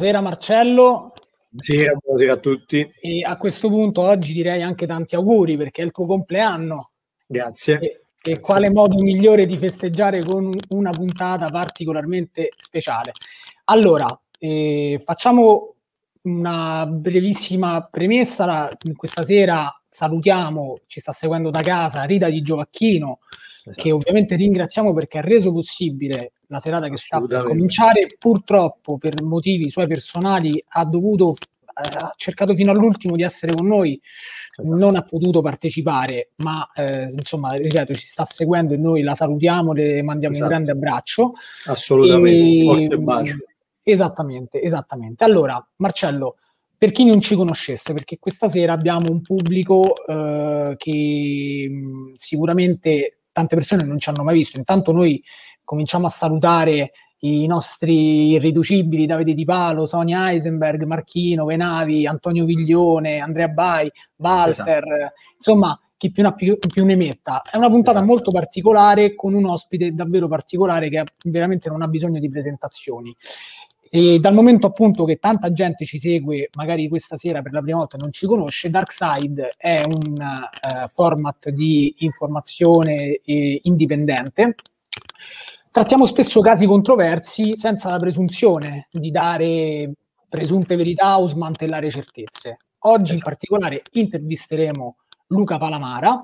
Buonasera Marcello. Buonasera, buonasera a tutti. E a questo punto oggi direi anche tanti auguri perché è il tuo compleanno. Grazie. E, e quale modo migliore di festeggiare con una puntata particolarmente speciale. Allora, eh, facciamo una brevissima premessa. Questa sera salutiamo, ci sta seguendo da casa, Rita di Giovacchino, esatto. che ovviamente ringraziamo perché ha reso possibile la serata che sta per cominciare, purtroppo per motivi suoi personali ha dovuto eh, ha cercato fino all'ultimo di essere con noi, esatto. non ha potuto partecipare, ma eh, insomma, ripeto, ci sta seguendo e noi la salutiamo, le mandiamo esatto. un grande abbraccio. Assolutamente, e... un forte mm, bacio. Esattamente, esattamente. Allora, Marcello, per chi non ci conoscesse, perché questa sera abbiamo un pubblico eh, che mm, sicuramente tante persone non ci hanno mai visto, intanto noi cominciamo a salutare i nostri irriducibili Davide Di Palo, Sonia Eisenberg, Marchino, Venavi, Antonio Viglione, Andrea Bai, Walter, esatto. insomma chi più, più, più ne, metta. È una puntata esatto. molto particolare con un ospite davvero particolare che veramente non ha bisogno di presentazioni. E dal momento appunto che tanta gente ci segue, magari questa sera per la prima volta non ci conosce, Darkside è un uh, format di informazione eh, indipendente trattiamo spesso casi controversi senza la presunzione di dare presunte verità o smantellare certezze. Oggi in particolare intervisteremo Luca Palamara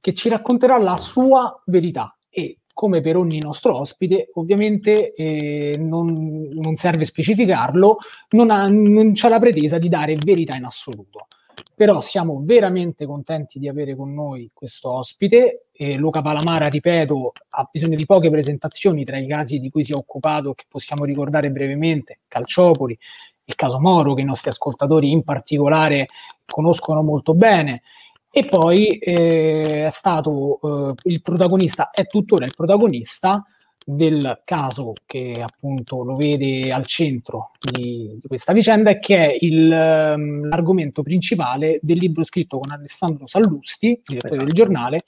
che ci racconterà la sua verità e come per ogni nostro ospite, ovviamente eh, non, non, serve specificarlo, non, ha, non c'è la pretesa di dare verità in assoluto però siamo veramente contenti di avere con noi questo ospite. E Luca Palamara, ripeto, ha bisogno di poche presentazioni tra i casi di cui si è occupato, che possiamo ricordare brevemente, Calciopoli, il caso Moro, che i nostri ascoltatori in particolare conoscono molto bene. E poi eh, è stato eh, il protagonista, è tuttora il protagonista del caso che appunto lo vede al centro di, questa vicenda e che è il, ehm, l'argomento principale del libro scritto con Alessandro Sallusti, direttore esatto. del giornale,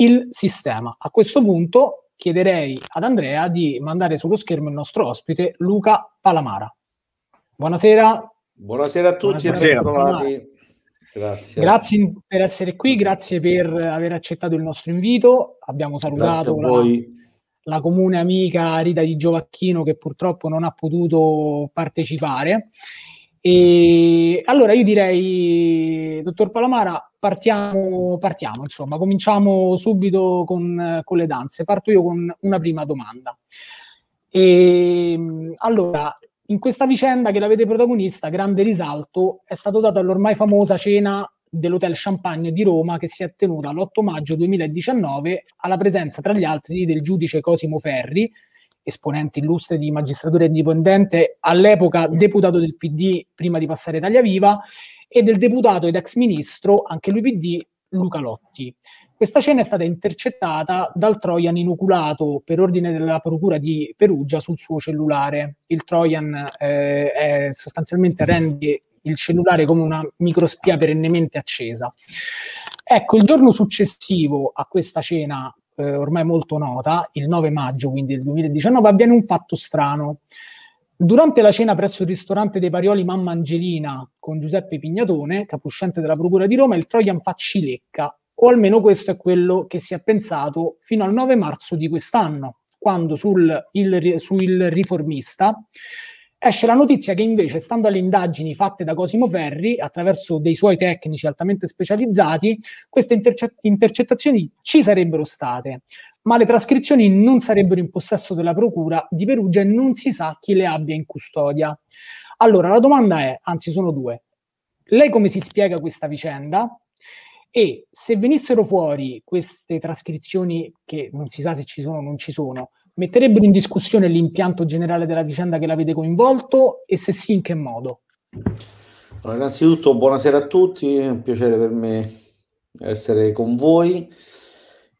Il sistema. A questo punto chiederei ad Andrea di mandare sullo schermo il nostro ospite Luca Palamara. Buonasera. Buonasera a tutti Buonasera. Buonasera. Grazie. grazie. per essere qui, grazie per aver accettato il nostro invito. Abbiamo salutato la, la comune amica Rita di Giovacchino che purtroppo non ha potuto partecipare. E allora io direi, dottor Palamara, partiamo, partiamo insomma, cominciamo subito con, con, le danze. Parto io con una prima domanda. E, ehm, allora, in questa vicenda che l'avete protagonista, grande risalto, è stato dato all'ormai famosa cena dell'Hotel Champagne di Roma che si è tenuta l'8 maggio 2019 alla presenza tra gli altri del giudice Cosimo Ferri, esponente illustre di magistratura indipendente, all'epoca deputato del PD prima di passare Italia Viva, e del deputato ed ex ministro, anche lui PD, Luca Lotti. Questa cena è stata intercettata dal Trojan inoculato per ordine della Procura di Perugia sul suo cellulare. Il Trojan eh, sostanzialmente rende il cellulare come una microspia perennemente accesa. Ecco, il giorno successivo a questa cena eh, ormai molto nota, il 9 maggio quindi del 2019, avviene un fatto strano. Durante la cena presso il ristorante dei Parioli Mamma Angelina con Giuseppe Pignatone, capuscente della Procura di Roma, il Trojan fa cilecca, o almeno questo è quello che si è pensato fino al 9 marzo di quest'anno, quando sul il, sul riformista Esce la notizia che invece, stando alle indagini fatte da Cosimo Ferri attraverso dei suoi tecnici altamente specializzati, queste interce- intercettazioni ci sarebbero state, ma le trascrizioni non sarebbero in possesso della Procura di Perugia e non si sa chi le abbia in custodia. Allora, la domanda è, anzi sono due, lei come si spiega questa vicenda? E se venissero fuori queste trascrizioni, che non si sa se ci sono o non ci sono, metterebbero in discussione l'impianto generale della vicenda che l'avete coinvolto e se sì in che modo? Allora, innanzitutto buonasera a tutti, è un piacere per me essere con voi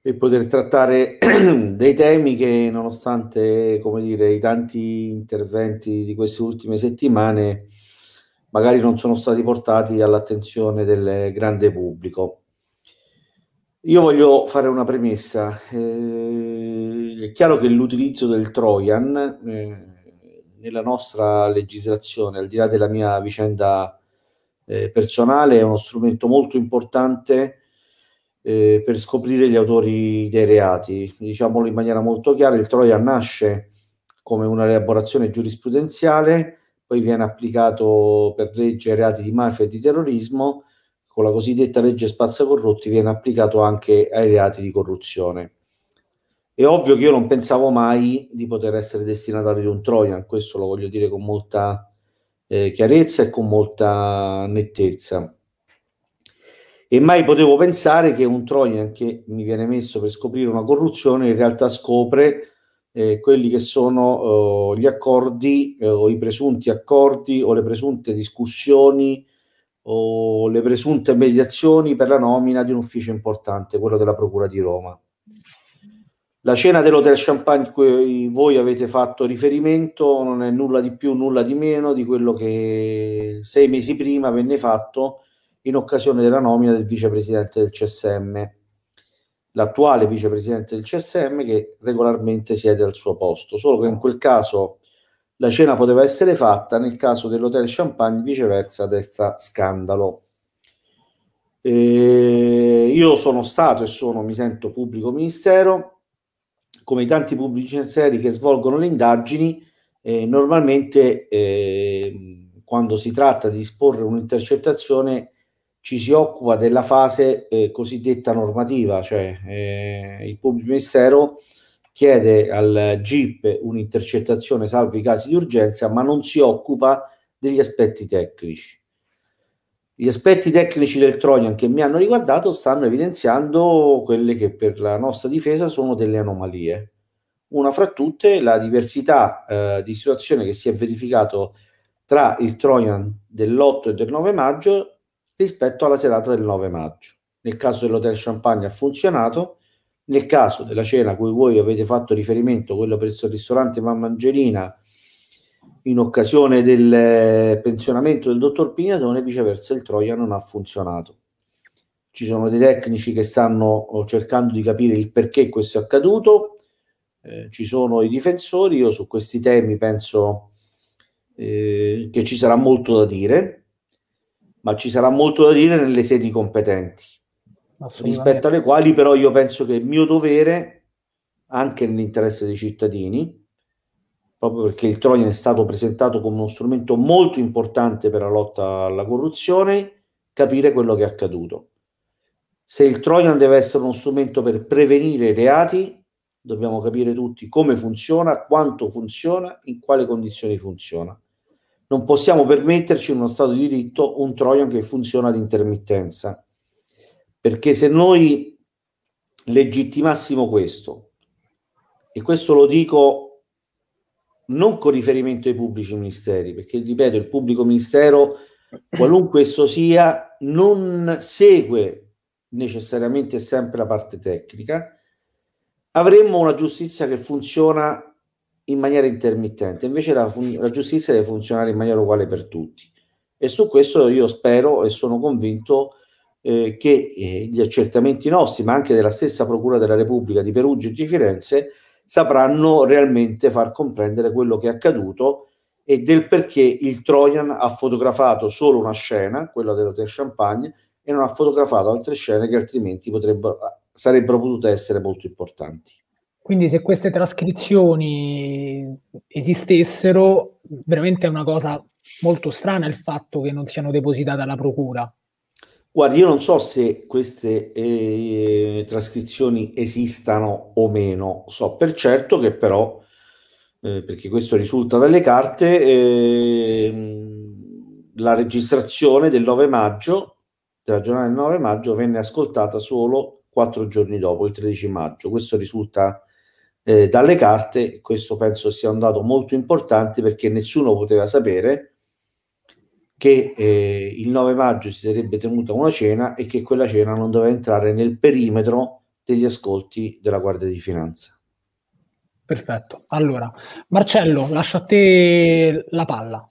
e poter trattare dei temi che nonostante come dire, i tanti interventi di queste ultime settimane magari non sono stati portati all'attenzione del grande pubblico. Io voglio fare una premessa. Eh, è chiaro che l'utilizzo del Trojan eh, nella nostra legislazione, al di là della mia vicenda eh, personale, è uno strumento molto importante eh, per scoprire gli autori dei reati. Diciamolo in maniera molto chiara, il Trojan nasce come una elaborazione giurisprudenziale, poi viene applicato per legge ai reati di mafia e di terrorismo con la cosiddetta legge spazzacorrotti viene applicato anche ai reati di corruzione. È ovvio che io non pensavo mai di poter essere destinatario di un Trojan, questo lo voglio dire con molta eh, chiarezza e con molta nettezza. E mai potevo pensare che un Trojan che mi viene messo per scoprire una corruzione in realtà scopre eh, quelli che sono eh, gli accordi eh, o i presunti accordi o le presunte discussioni o le presunte mediazioni per la nomina di un ufficio importante, quello della Procura di Roma. La cena dell'Hotel Champagne cui voi avete fatto riferimento non è nulla di più, nulla di meno di quello che sei mesi prima venne fatto in occasione della nomina del vicepresidente del CSM, l'attuale vicepresidente del CSM che regolarmente siede al suo posto, solo che in quel caso la cena poteva essere fatta, nel caso dell'Hotel Champagne viceversa desta scandalo. E io sono stato e sono, mi sento pubblico ministero, come i tanti pubblici ministeri che svolgono le indagini, eh, normalmente eh, quando si tratta di disporre un'intercettazione ci si occupa della fase eh, cosiddetta normativa, cioè eh, il pubblico ministero chiede al GIP un'intercettazione salvi i casi di urgenza, ma non si occupa degli aspetti tecnici. Gli aspetti tecnici del Trojan che mi hanno riguardato stanno evidenziando quelle che per la nostra difesa sono delle anomalie. Una fra tutte la diversità eh, di situazione che si è verificato tra il Trojan dell'8 e del 9 maggio rispetto alla serata del 9 maggio. Nel caso dell'Hotel Champagne ha funzionato, nel caso della cena a cui voi avete fatto riferimento, quello presso il ristorante Mamma Angelina, in occasione del eh, pensionamento del dottor Pignatone, viceversa il Troia non ha funzionato. Ci sono dei tecnici che stanno oh, cercando di capire il perché questo è accaduto, eh, ci sono i difensori, io su questi temi penso eh, che ci sarà molto da dire, ma ci sarà molto da dire nelle sedi competenti rispetto alle quali però io penso che il mio dovere, anche nell'interesse dei cittadini, proprio perché il Trojan è stato presentato come uno strumento molto importante per la lotta alla corruzione, capire quello che è accaduto. Se il Trojan deve essere uno strumento per prevenire i reati, dobbiamo capire tutti come funziona, quanto funziona, in quale condizioni funziona. Non possiamo permetterci in uno Stato di diritto un Trojan che funziona ad intermittenza perché se noi legittimassimo questo, e questo lo dico non con riferimento ai pubblici ministeri, perché ripeto, il pubblico ministero, qualunque esso sia, non segue necessariamente sempre la parte tecnica, avremmo una giustizia che funziona in maniera intermittente, invece la, la, giustizia deve funzionare in maniera uguale per tutti. E su questo io spero e sono convinto eh, che eh, gli accertamenti nostri, ma anche della stessa Procura della Repubblica di Perugia e di Firenze, sapranno realmente far comprendere quello che è accaduto e del perché il Trojan ha fotografato solo una scena, quella dell'Hotel Champagne, e non ha fotografato altre scene che altrimenti potrebbero, sarebbero potute essere molto importanti. Quindi se queste trascrizioni esistessero, veramente è una cosa molto strana il fatto che non siano depositate alla Procura. Guardi, io non so se queste eh, trascrizioni esistano o meno, so per certo che però, eh, perché questo risulta dalle carte, eh, la registrazione del 9 maggio, della giornata del 9 maggio, venne ascoltata solo quattro giorni dopo, il 13 maggio. Questo risulta eh, dalle carte, questo penso sia un dato molto importante perché nessuno poteva sapere che eh, il 9 maggio si sarebbe tenuta una cena e che quella cena non doveva entrare nel perimetro degli ascolti della Guardia di Finanza. Perfetto. Allora, Marcello, lascio a te la palla.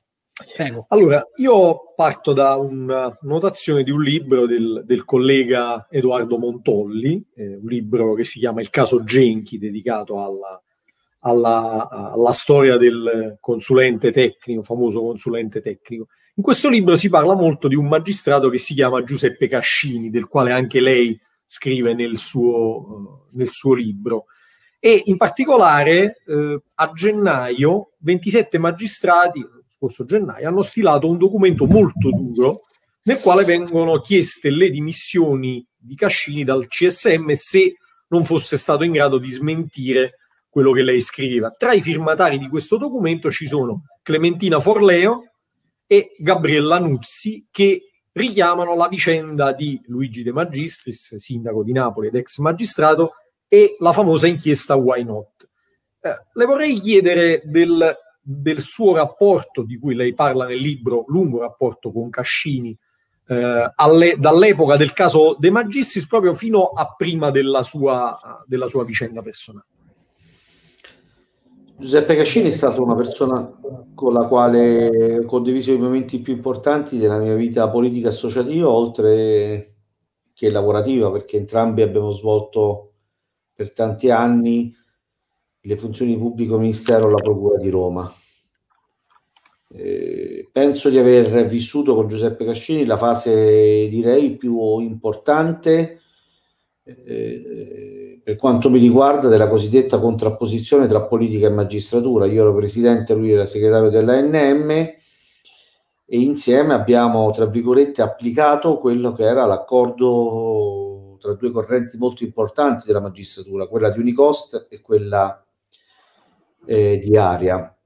Prego. Allora, io parto da una notazione di un libro del, del collega Edoardo Montolli, eh, un libro che si chiama Il caso Genchi, dedicato alla, alla, alla storia del consulente tecnico, famoso consulente tecnico. In questo libro si parla molto di un magistrato che si chiama Giuseppe Cascini, del quale anche lei scrive nel suo, eh, nel suo libro. E in particolare eh, a gennaio 27 magistrati, scorso gennaio, hanno stilato un documento molto duro nel quale vengono chieste le dimissioni di Cascini dal CSM se non fosse stato in grado di smentire quello che lei scriveva. Tra i firmatari di questo documento ci sono Clementina Forleo, e Gabriella Nuzzi che richiamano la vicenda di Luigi De Magistris, sindaco di Napoli ed ex magistrato, e la famosa inchiesta Why Not. Eh, le vorrei chiedere del, del, suo rapporto, di cui lei parla nel libro, lungo rapporto con Cascini, eh, alle, dall'epoca del caso De Magistris proprio fino a prima della sua, della sua vicenda personale. Giuseppe Cascini è stata una persona con la quale ho condiviso i momenti più importanti della mia vita politica associativa, oltre che lavorativa, perché entrambi abbiamo svolto per tanti anni le funzioni di pubblico ministero alla Procura di Roma. Eh, penso di aver vissuto con Giuseppe Cascini la fase, direi, più importante eh, eh, per quanto mi riguarda, della cosiddetta contrapposizione tra politica e magistratura. Io ero presidente, lui era segretario dell'ANM e insieme abbiamo, tra virgolette, applicato quello che era l'accordo tra due correnti molto importanti della magistratura, quella di Unicost e quella eh, di Aria.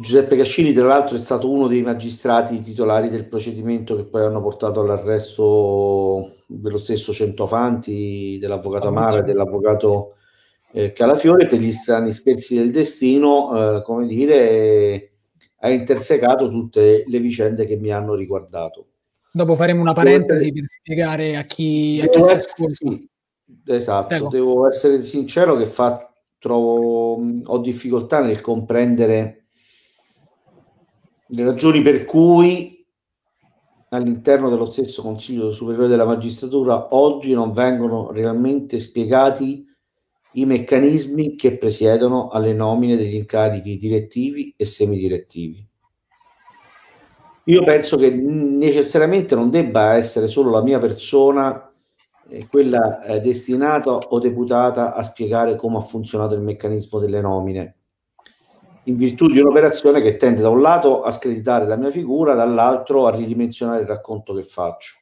Giuseppe Cascini, tra l'altro, è stato uno dei magistrati titolari del procedimento che poi hanno portato all'arresto dello stesso Centofanti, dell'avvocato ah, Amara e dell'avvocato eh, Calafiore per gli strani scherzi del destino, eh, come dire, ha intersecato tutte le vicende che mi hanno riguardato. Dopo faremo una parentesi per spiegare a chi, a chi essere, sì, esatto, Prego. devo essere sincero che fa, trovo, ho difficoltà nel comprendere le ragioni per cui all'interno dello stesso Consiglio Superiore della Magistratura oggi non vengono realmente spiegati i meccanismi che presiedono alle nomine degli incarichi direttivi e semidirettivi. Io penso che necessariamente non debba essere solo la mia persona eh, quella eh, destinata o deputata a spiegare come ha funzionato il meccanismo delle nomine in virtù di un'operazione che tende da un lato a screditare la mia figura, dall'altro a ridimensionare il racconto che faccio.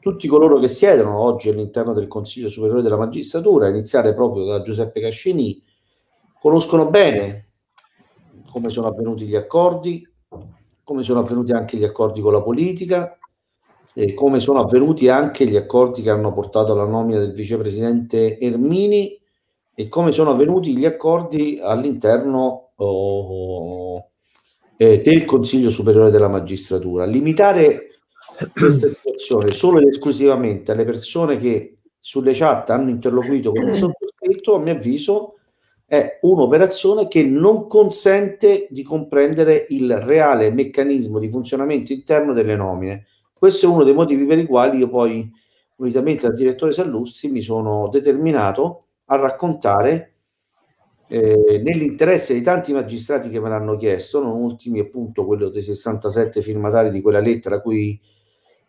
Tutti coloro che siedono oggi all'interno del Consiglio Superiore della Magistratura, iniziare proprio da Giuseppe Cascini, conoscono bene come sono avvenuti gli accordi, come sono avvenuti anche gli accordi con la politica e come sono avvenuti anche gli accordi che hanno portato alla nomina del vicepresidente Ermini e come sono avvenuti gli accordi all'interno o oh, oh, oh, eh, del Consiglio Superiore della Magistratura. Limitare questa situazione solo ed esclusivamente alle persone che sulle chat hanno interloquito con il sottoscritto, a mio avviso, è un'operazione che non consente di comprendere il reale meccanismo di funzionamento interno delle nomine. Questo è uno dei motivi per i quali io poi, unitamente al direttore Sallusti, mi sono determinato a raccontare eh, nell'interesse di tanti magistrati che me l'hanno chiesto, non ultimi appunto quello dei 67 firmatari di quella lettera a cui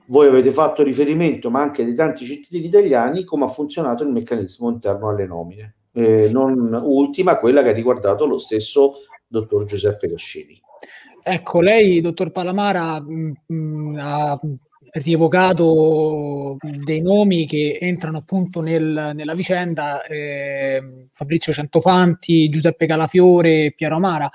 voi avete fatto riferimento, ma anche di tanti cittadini italiani, come ha funzionato il meccanismo interno alle nomine. Eh, non ultima quella che ha riguardato lo stesso dottor Giuseppe Cascini. Ecco, lei, dottor Palamara, mh, mm, mh, mm, ha rievocato dei nomi che entrano appunto nel, nella vicenda, eh, Fabrizio Centofanti, Giuseppe Calafiore, Piero Amara.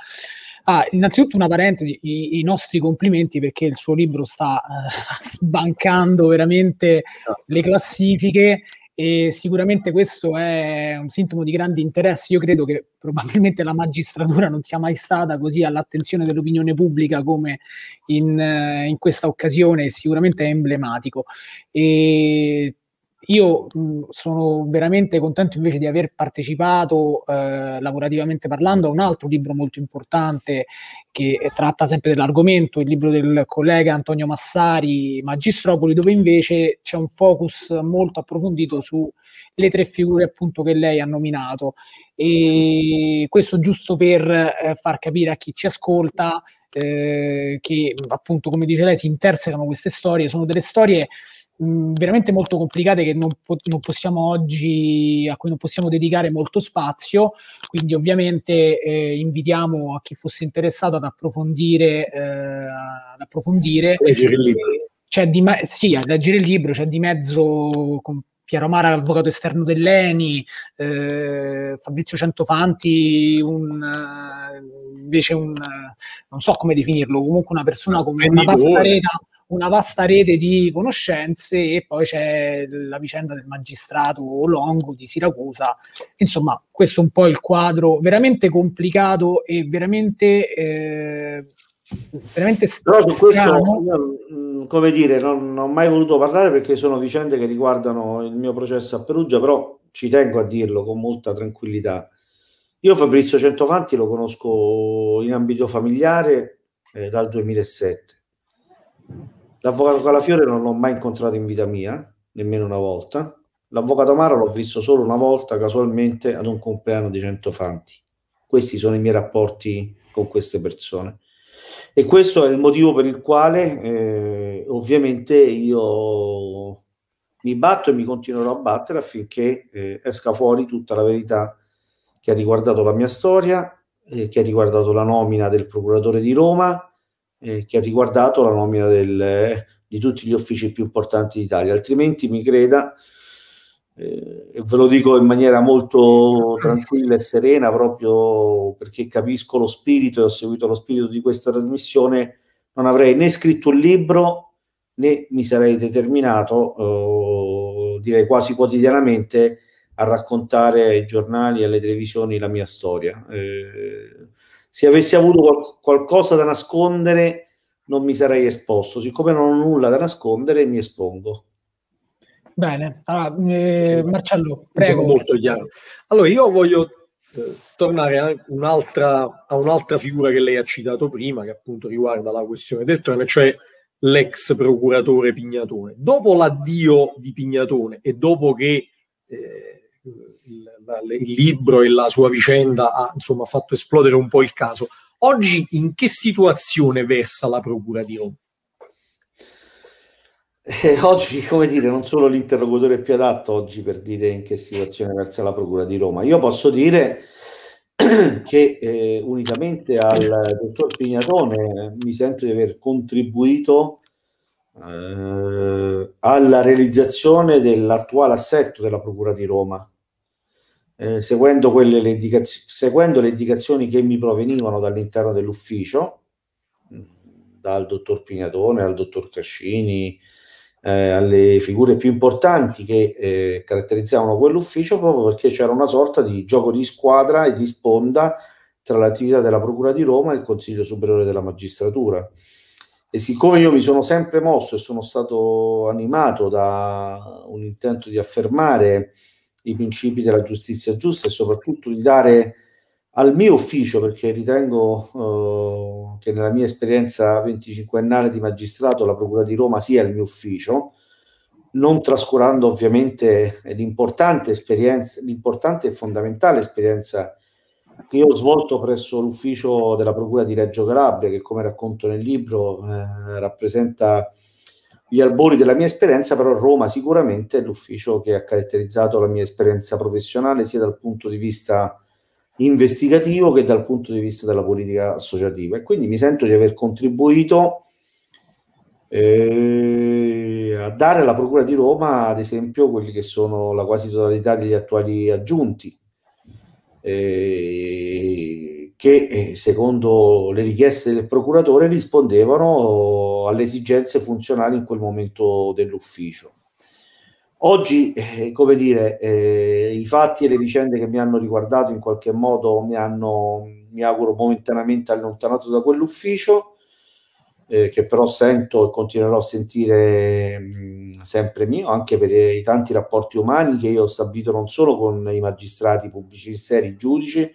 Ah, innanzitutto una parentesi, i, i, nostri complimenti perché il suo libro sta eh, sbancando veramente esatto. le classifiche e sicuramente questo è un sintomo di grande interesse. Io credo che probabilmente la magistratura non sia mai stata così all'attenzione dell'opinione pubblica come in, eh, in questa occasione, sicuramente è emblematico. E io mh, sono veramente contento invece di aver partecipato, eh, lavorativamente parlando, a un altro libro molto importante che tratta sempre dell'argomento, il libro del collega Antonio Massari, Magistropoli, dove invece c'è un focus molto approfondito sulle tre figure appunto che lei ha nominato. E questo giusto per eh, far capire a chi ci ascolta eh, che appunto, come dice lei, si intersecano queste storie, sono delle storie Mm, veramente molto complicate che non po- non oggi, a cui non possiamo dedicare molto spazio, quindi ovviamente eh, invitiamo a chi fosse interessato ad approfondire, eh, ad approfondire. Leggere il libro. C'è di me- sì, a leggere il libro, c'è di mezzo con Piero Mara, avvocato esterno dell'ENI, eh, Fabrizio Centofanti, un eh, invece un, non so come definirlo, comunque una persona con una vasta rete una vasta rete di conoscenze e poi c'è la vicenda del magistrato Longo di Siracusa. Insomma, questo è un po' il quadro veramente complicato e veramente... Eh, veramente Però su questo, io, mm, come dire, non, non, ho mai voluto parlare perché sono vicende che riguardano il mio processo a Perugia, però ci tengo a dirlo con molta tranquillità. Io Fabrizio Centofanti lo conosco in ambito familiare eh, dal 2007. L'avvocato Calafiore non l'ho mai incontrato in vita mia, nemmeno una volta. L'avvocato Maro l'ho visto solo una volta, casualmente, ad un compleanno di Centofanti. Questi sono i miei rapporti con queste persone. E questo è il motivo per il quale eh, ovviamente io mi batto e mi continuerò a battere affinché eh, esca fuori tutta la verità che ha riguardato la mia storia, eh, che ha riguardato la nomina del procuratore di Roma, eh, che ha riguardato la nomina del, eh, di tutti gli uffici più importanti d'Italia. Altrimenti mi creda, eh, e ve lo dico in maniera molto tranquilla e serena, proprio perché capisco lo spirito e ho seguito lo spirito di questa trasmissione, non avrei né scritto un libro né mi sarei determinato, eh, direi quasi quotidianamente, a raccontare ai giornali e alle televisioni la mia storia. Eh, se avessi avuto qual- qualcosa da nascondere non mi sarei esposto, siccome non ho nulla da nascondere mi espongo. Bene, allora, eh, Marcello, prego. molto chiaro. Allora, io voglio eh, tornare a un'altra, a un'altra, figura che lei ha citato prima, che appunto riguarda la questione del treno, cioè l'ex procuratore Pignatone. Dopo l'addio di Pignatone e dopo che eh, il, il, libro e la sua vicenda ha insomma, fatto esplodere un po' il caso. Oggi in che situazione versa la Procura di Roma? Eh, oggi, come dire, non sono l'interlocutore più adatto oggi per dire in che situazione versa la Procura di Roma. Io posso dire che eh, unitamente al dottor Pignatone mi sento di aver contribuito eh, alla realizzazione dell'attuale assetto della Procura di Roma, eh, seguendo, quelle, le seguendo le indicazioni che mi provenivano dall'interno dell'ufficio, mm, dal dottor Pignatone al dottor Cascini, eh, alle figure più importanti che eh, caratterizzavano quell'ufficio, proprio perché c'era una sorta di gioco di squadra e di sponda tra l'attività della Procura di Roma e il Consiglio Superiore della Magistratura. E siccome io mi sono sempre mosso e sono stato animato da un intento di affermare i principi della giustizia giusta e soprattutto di dare al mio ufficio, perché ritengo eh, che nella mia esperienza 25ennale di magistrato la Procura di Roma sia il mio ufficio, non trascurando ovviamente l'importante esperienza, l'importante e fondamentale esperienza che io ho svolto presso l'ufficio della Procura di Reggio Calabria, che come racconto nel libro eh, rappresenta gli albori della mia esperienza, però Roma sicuramente è l'ufficio che ha caratterizzato la mia esperienza professionale sia dal punto di vista investigativo che dal punto di vista della politica associativa e quindi mi sento di aver contribuito eh, a dare alla Procura di Roma, ad esempio, quelli che sono la quasi totalità degli attuali aggiunti. Eh, che eh, secondo le richieste del procuratore rispondevano alle esigenze funzionali in quel momento dell'ufficio. Oggi, eh, come dire, eh, i fatti e le vicende che mi hanno riguardato in qualche modo mi hanno, mi auguro, momentaneamente allontanato da quell'ufficio, eh, che però sento e continuerò a sentire mh, sempre mio, anche per i tanti rapporti umani che io ho stabilito non solo con i magistrati, i pubblici ministeri, i giudici,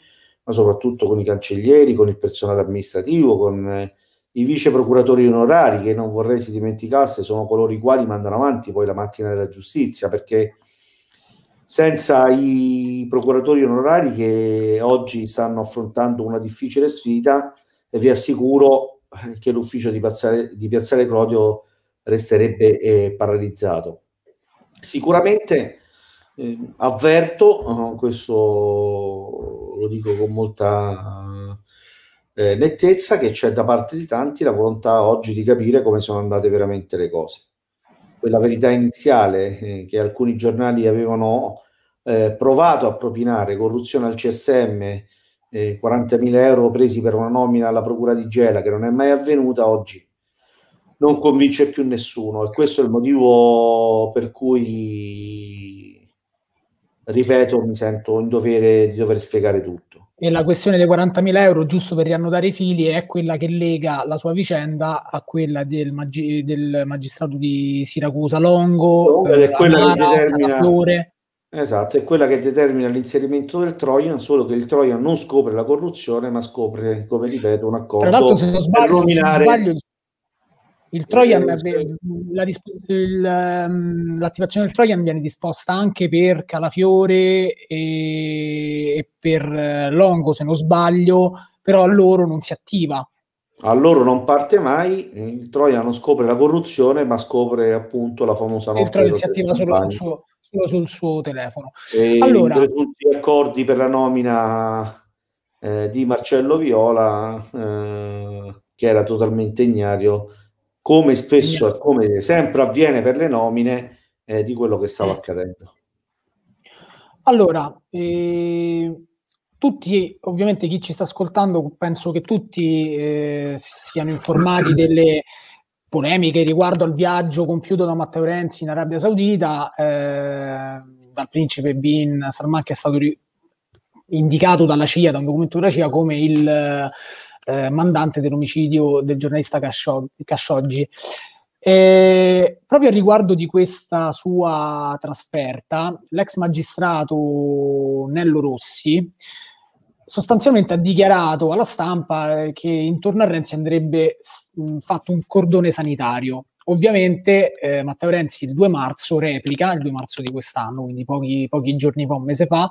ma soprattutto con i cancellieri, con il personale amministrativo, con eh, i vice procuratori onorari che non vorrei si dimenticasse, sono coloro i quali mandano avanti poi la macchina della giustizia, perché senza i procuratori onorari che oggi stanno affrontando una difficile sfida, vi assicuro eh, che l'ufficio di Piazzale, di Piazzale Clodio resterebbe eh, paralizzato. Sicuramente eh, avverto eh, questo lo dico con molta eh, nettezza, che c'è da parte di tanti la volontà oggi di capire come sono andate veramente le cose. Quella verità iniziale eh, che alcuni giornali avevano eh, provato a propinare, corruzione al CSM, 40.000 eh, euro presi per una nomina alla Procura di Gela, che non è mai avvenuta oggi non convince più nessuno e questo è il motivo per cui ripeto, mi sento in dovere di dover spiegare tutto. E la questione dei 40.000 euro, giusto per riannodare i fili, è quella che lega la sua vicenda a quella del, magi- del magistrato di Siracusa Longo, no, ed è eh, quella Mara, che determina... Esatto, è quella che determina l'inserimento del Trojan, solo che il Trojan non scopre la corruzione, ma scopre, come ripeto, un accordo Tra l'altro, se non sbaglio, per rovinare... se non sbaglio il Trojan, la il, ehm, l'attivazione del Trojan viene disposta anche per Calafiore e, e per eh, Longo, se non sbaglio, però a loro non si attiva. A loro non parte mai, il Trojan non scopre la corruzione, ma scopre appunto la famosa notte. Il Trojan si attiva solo sul, suo, solo sul, suo, telefono. E allora, tutti gli accordi per la nomina eh, di Marcello Viola, eh, che era totalmente ignario come spesso e come sempre avviene per le nomine eh, di quello che stava accadendo. Allora, eh, tutti, ovviamente chi ci sta ascoltando, penso che tutti eh, siano informati delle polemiche riguardo al viaggio compiuto da Matteo Renzi in Arabia Saudita, ehm, dal principe Bin Salman che è stato ri- indicato dalla CIA, da un documento della CIA, come il eh, mandante dell'omicidio del giornalista Khashoggi. E proprio a riguardo di questa sua trasferta, l'ex magistrato Nello Rossi sostanzialmente ha dichiarato alla stampa eh, che intorno a Renzi andrebbe fatto un cordone sanitario. Ovviamente eh, Matteo Renzi il 2 marzo replica, il 2 marzo di quest'anno, quindi pochi, pochi giorni fa, un mese fa,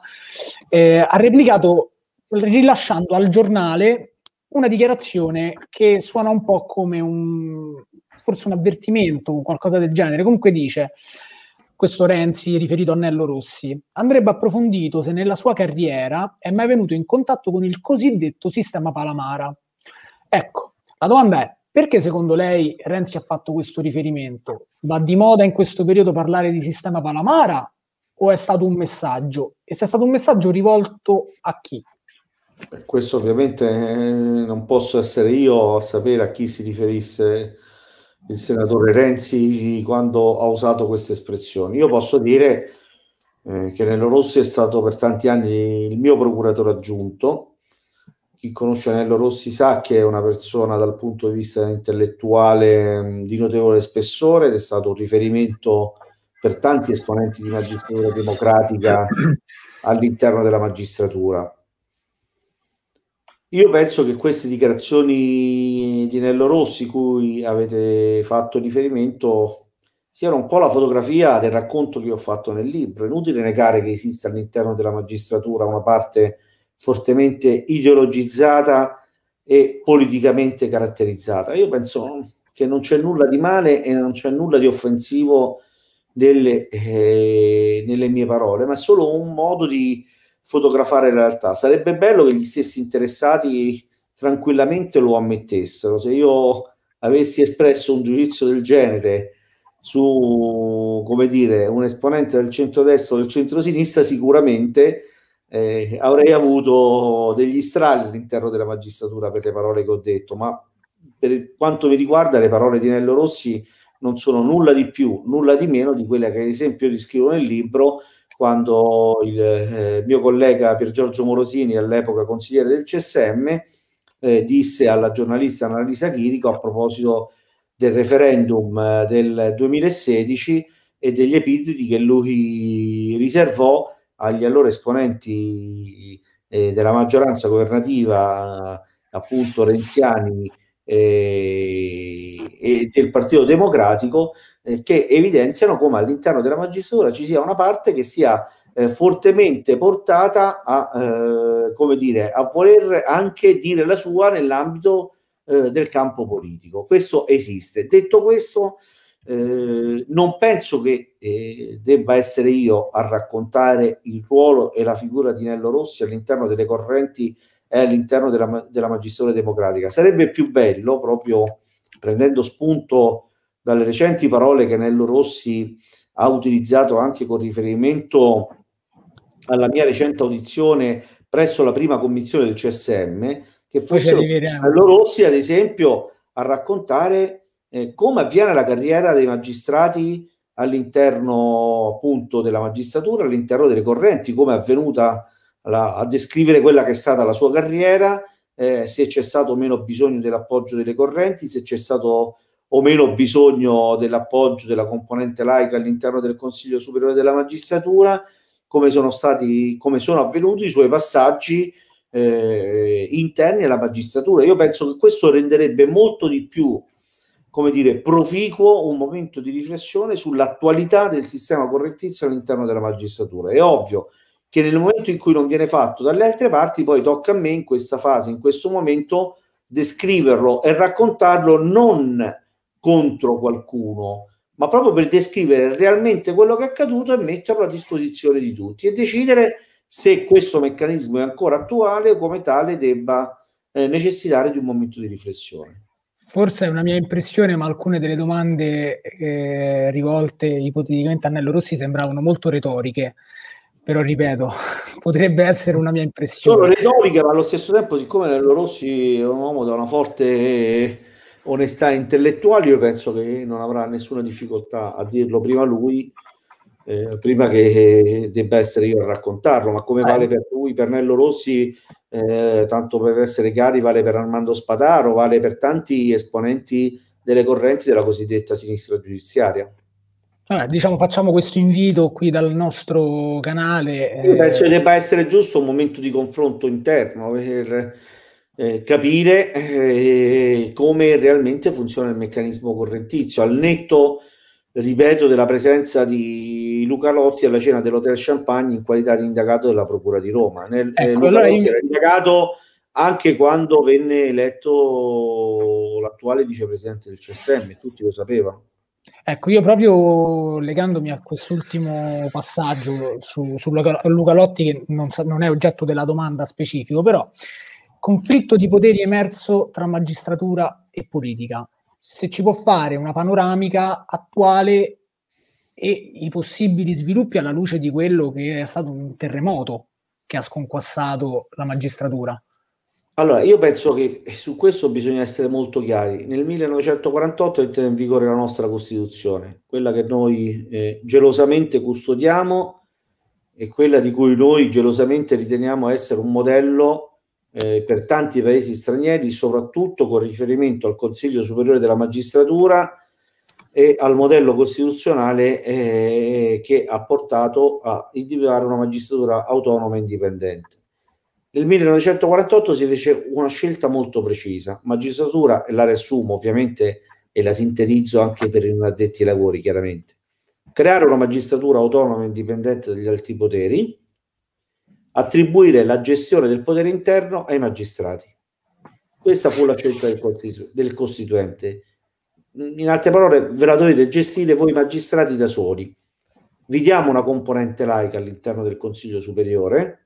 eh, ha replicato rilasciando al giornale una dichiarazione che suona un po' come un, forse un avvertimento o qualcosa del genere. Comunque dice, questo Renzi riferito a Nello Rossi, andrebbe approfondito se nella sua carriera è mai venuto in contatto con il cosiddetto sistema Palamara. Ecco, la domanda è, perché secondo lei Renzi ha fatto questo riferimento? Va di moda in questo periodo parlare di sistema Palamara o è stato un messaggio? E se è stato un messaggio rivolto a chi? Questo ovviamente eh, non posso essere io a sapere a chi si riferisse il senatore Renzi quando ha usato queste espressioni. Io posso dire eh, che Nello Rossi è stato per tanti anni il mio procuratore aggiunto. Chi conosce Nello Rossi sa che è una persona dal punto di vista intellettuale mm, di notevole spessore ed è stato un riferimento per tanti esponenti di magistratura democratica all'interno della magistratura io penso che queste dichiarazioni di Nello Rossi, cui avete fatto riferimento, siano un po' la fotografia del racconto che ho fatto nel libro. È inutile negare che esista all'interno della magistratura una parte fortemente ideologizzata e politicamente caratterizzata. Io penso che non c'è nulla di male e non c'è nulla di offensivo nelle, eh, nelle mie parole, ma è solo un modo di fotografare la realtà. Sarebbe bello che gli stessi interessati tranquillamente lo ammettessero. Se io avessi espresso un giudizio del genere su, come dire, un esponente del centro-destra o del centro-sinistra, sicuramente eh, avrei avuto degli strali all'interno della magistratura per le parole che ho detto, ma per quanto mi riguarda le parole di Nello Rossi non sono nulla di più, nulla di meno di quelle che ad esempio io descrivo nel libro quando il eh, mio collega Pier Giorgio Morosini, all'epoca consigliere del CSM, eh, disse alla giornalista Annalisa Chirico a proposito del referendum eh, del 2016 e degli epiteti che lui riservò agli allora esponenti eh, della maggioranza governativa, appunto renziani eh, e del Partito Democratico eh, che evidenziano come all'interno della magistratura ci sia una parte che sia eh, fortemente portata a, eh, come dire, a voler anche dire la sua nell'ambito eh, del campo politico. Questo esiste. Detto questo, eh, non penso che eh, debba essere io a raccontare il ruolo e la figura di Nello Rossi all'interno delle correnti è all'interno della, della magistratura democratica. Sarebbe più bello, proprio prendendo spunto dalle recenti parole che Nello Rossi ha utilizzato anche con riferimento alla mia recente audizione presso la prima commissione del CSM, che fossero Nello Rossi, ad esempio, a raccontare eh, come avviene la carriera dei magistrati all'interno appunto della magistratura, all'interno delle correnti, come è avvenuta la, a descrivere quella che è stata la sua carriera, eh, se c'è stato o meno bisogno dell'appoggio delle correnti, se c'è stato o meno bisogno dell'appoggio della componente laica all'interno del Consiglio Superiore della Magistratura, come sono, stati, come sono avvenuti i suoi passaggi eh, interni alla magistratura. Io penso che questo renderebbe molto di più, come dire, proficuo un momento di riflessione sull'attualità del sistema correttizio all'interno della magistratura. È ovvio che nel momento in cui non viene fatto dalle altre parti, poi tocca a me in questa fase, in questo momento, descriverlo e raccontarlo non contro qualcuno, ma proprio per descrivere realmente quello che è accaduto e metterlo a disposizione di tutti e decidere se questo meccanismo è ancora attuale o come tale debba eh, necessitare di un momento di riflessione. Forse è una mia impressione, ma alcune delle domande eh, rivolte ipoteticamente a Nello Rossi sembravano molto retoriche però ripeto, potrebbe essere una mia impressione. Sono retorica, ma allo stesso tempo, siccome Nello Rossi è un uomo da una forte onestà intellettuale, io penso che non avrà nessuna difficoltà a dirlo prima lui, eh, prima che debba essere io a raccontarlo, ma come vale per lui, per Nello Rossi, eh, tanto per essere chiari, vale per Armando Spadaro, vale per tanti esponenti delle correnti della cosiddetta sinistra giudiziaria. Vabbè, diciamo, facciamo questo invito qui dal nostro canale. Io penso che debba essere giusto un momento di confronto interno per eh, capire eh, come realmente funziona il meccanismo correntizio. Al netto, ripeto, della presenza di Luca Lotti alla cena dell'Hotel Champagne in qualità di indagato della Procura di Roma. Nel, eh, ecco, eh, Luca allora Lotti in... era indagato anche quando venne eletto l'attuale vicepresidente del CSM, tutti lo sapevano. Ecco, io proprio legandomi a quest'ultimo passaggio su, su Luca Lotti, che non, sa, non, è oggetto della domanda specifico, però conflitto di poteri emerso tra magistratura e politica. Se ci può fare una panoramica attuale e i possibili sviluppi alla luce di quello che è stato un terremoto che ha sconquassato la magistratura. Allora, io penso che eh, su questo bisogna essere molto chiari. Nel 1948 entra in vigore la nostra Costituzione, quella che noi eh, gelosamente custodiamo e quella di cui noi gelosamente riteniamo essere un modello eh, per tanti paesi stranieri, soprattutto con riferimento al Consiglio Superiore della Magistratura e al modello costituzionale eh, che ha portato a individuare una magistratura autonoma e indipendente. Nel 1948 si fece una scelta molto precisa, magistratura, e la riassumo ovviamente e la sintetizzo anche per i non addetti ai lavori, chiaramente. Creare una magistratura autonoma e indipendente dagli altri poteri, attribuire la gestione del potere interno ai magistrati. Questa fu la scelta del, costitu- del Costituente. In altre parole, ve la dovete gestire voi magistrati da soli. Vi diamo una componente laica all'interno del Consiglio Superiore,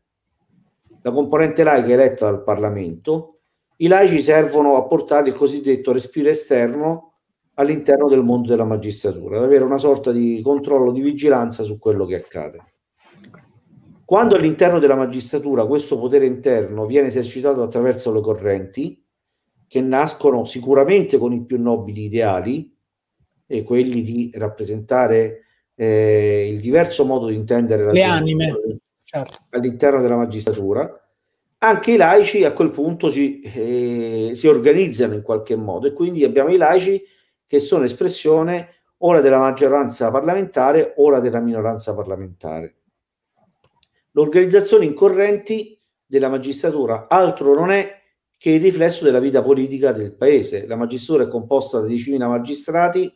la componente laica è eletta dal Parlamento, i laici servono a portare il cosiddetto respiro esterno all'interno del mondo della magistratura, ad avere una sorta di controllo, di vigilanza su quello che accade. Quando all'interno della magistratura questo potere interno viene esercitato attraverso le correnti, che nascono sicuramente con i più nobili ideali, e quelli di rappresentare eh, il diverso modo di intendere la le anime certo. all'interno della magistratura, anche i laici a quel punto si, eh, si organizzano in qualche modo e quindi abbiamo i laici che sono espressione ora della maggioranza parlamentare, ora della minoranza parlamentare. L'organizzazione in correnti della magistratura altro non è che il riflesso della vita politica del paese. La magistratura è composta da 10.000 magistrati,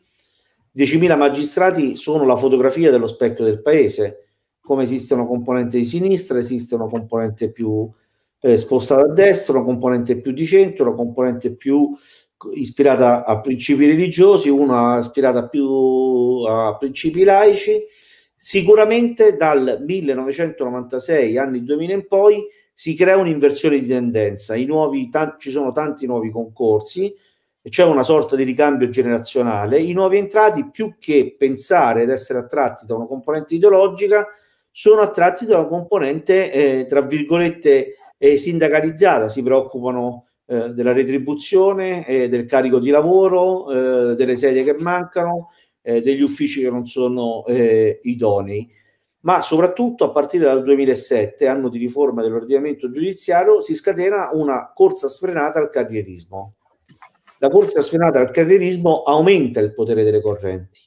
10.000 magistrati sono la fotografia dello specchio del paese, come esiste una componente di sinistra, esiste una componente più eh, spostata a destra, una componente più di centro, una componente più ispirata a principi religiosi, una ispirata più a principi laici. Sicuramente dal 1996, anni 2000 in poi, si crea un'inversione di tendenza, nuovi, ci sono tanti nuovi concorsi, c'è una sorta di ricambio generazionale, i nuovi entrati più che pensare ad essere attratti da una componente ideologica sono attratti da una componente, eh, tra virgolette, eh, sindacalizzata, si preoccupano eh, della retribuzione, eh, del carico di lavoro, eh, delle sedie che mancano, eh, degli uffici che non sono idonei. Ma soprattutto a partire dal 2007, anno di riforma dell'ordinamento giudiziario, si scatena una corsa sfrenata al carrierismo. La corsa sfrenata al carrierismo aumenta il potere delle correnti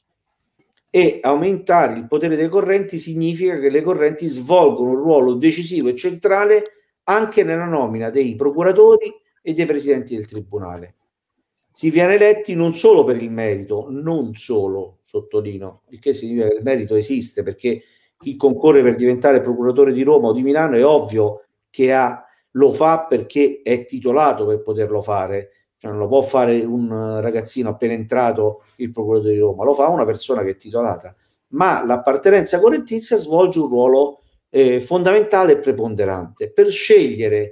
e aumentare il potere delle correnti significa che le correnti svolgono un ruolo decisivo e centrale anche nella nomina dei procuratori e dei presidenti del tribunale. Si viene eletti non solo per il merito, non solo, sottolineo, il che significa che il merito esiste perché chi concorre per diventare procuratore di Roma o di Milano è ovvio che ha, lo fa perché è titolato per poterlo fare, cioè non lo può fare un ragazzino appena entrato il procuratore di Roma, lo fa una persona che è titolata, ma l'appartenenza correntizia svolge un ruolo eh, fondamentale e preponderante. Per scegliere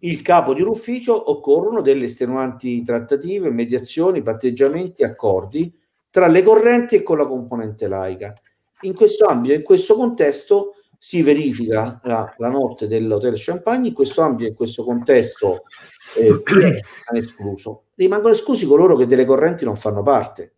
il capo di un ufficio occorrono delle estenuanti trattative, mediazioni, patteggiamenti, accordi tra le correnti e con la componente laica. In questo ambito, in questo contesto, si verifica la, la notte dell'hotel Champagne, in questo ambito, in questo contesto, eh, escluso. Rimangono esclusi coloro che delle correnti non fanno parte,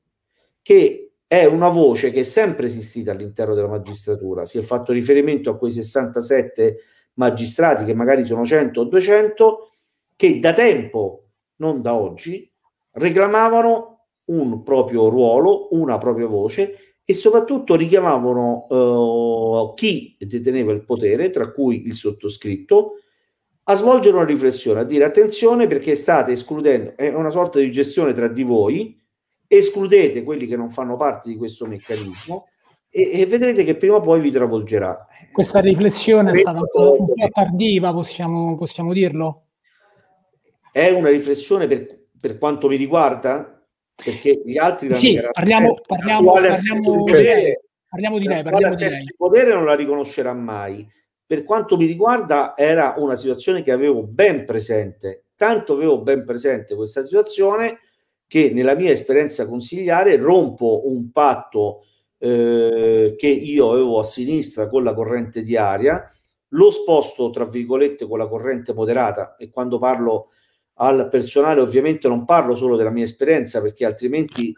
che è una voce che è sempre esistita all'interno della magistratura. Si è fatto riferimento a quei 67 magistrati, che magari sono 100 o 200, che da tempo, non da oggi, reclamavano un proprio ruolo, una propria voce e soprattutto richiamavano eh, chi deteneva il potere, tra cui il sottoscritto, a svolgere una riflessione, a dire attenzione perché state escludendo, è una sorta di gestione tra di voi, escludete quelli che non fanno parte di questo meccanismo e, e vedrete che prima o poi vi travolgerà. Questa riflessione è stata un po', tardiva, possiamo, possiamo dirlo? È una riflessione per, per quanto mi riguarda, perché gli altri sì, parliamo, eh, parliamo, parliamo, di potere, parliamo di lei parliamo di lei. potere non la riconoscerà mai per quanto mi riguarda era una situazione che avevo ben presente, tanto avevo ben presente questa situazione che nella mia esperienza consigliare rompo un patto eh, che io avevo a sinistra con la corrente di aria, lo sposto tra virgolette con la corrente moderata e quando parlo al personale ovviamente non parlo solo della mia esperienza perché altrimenti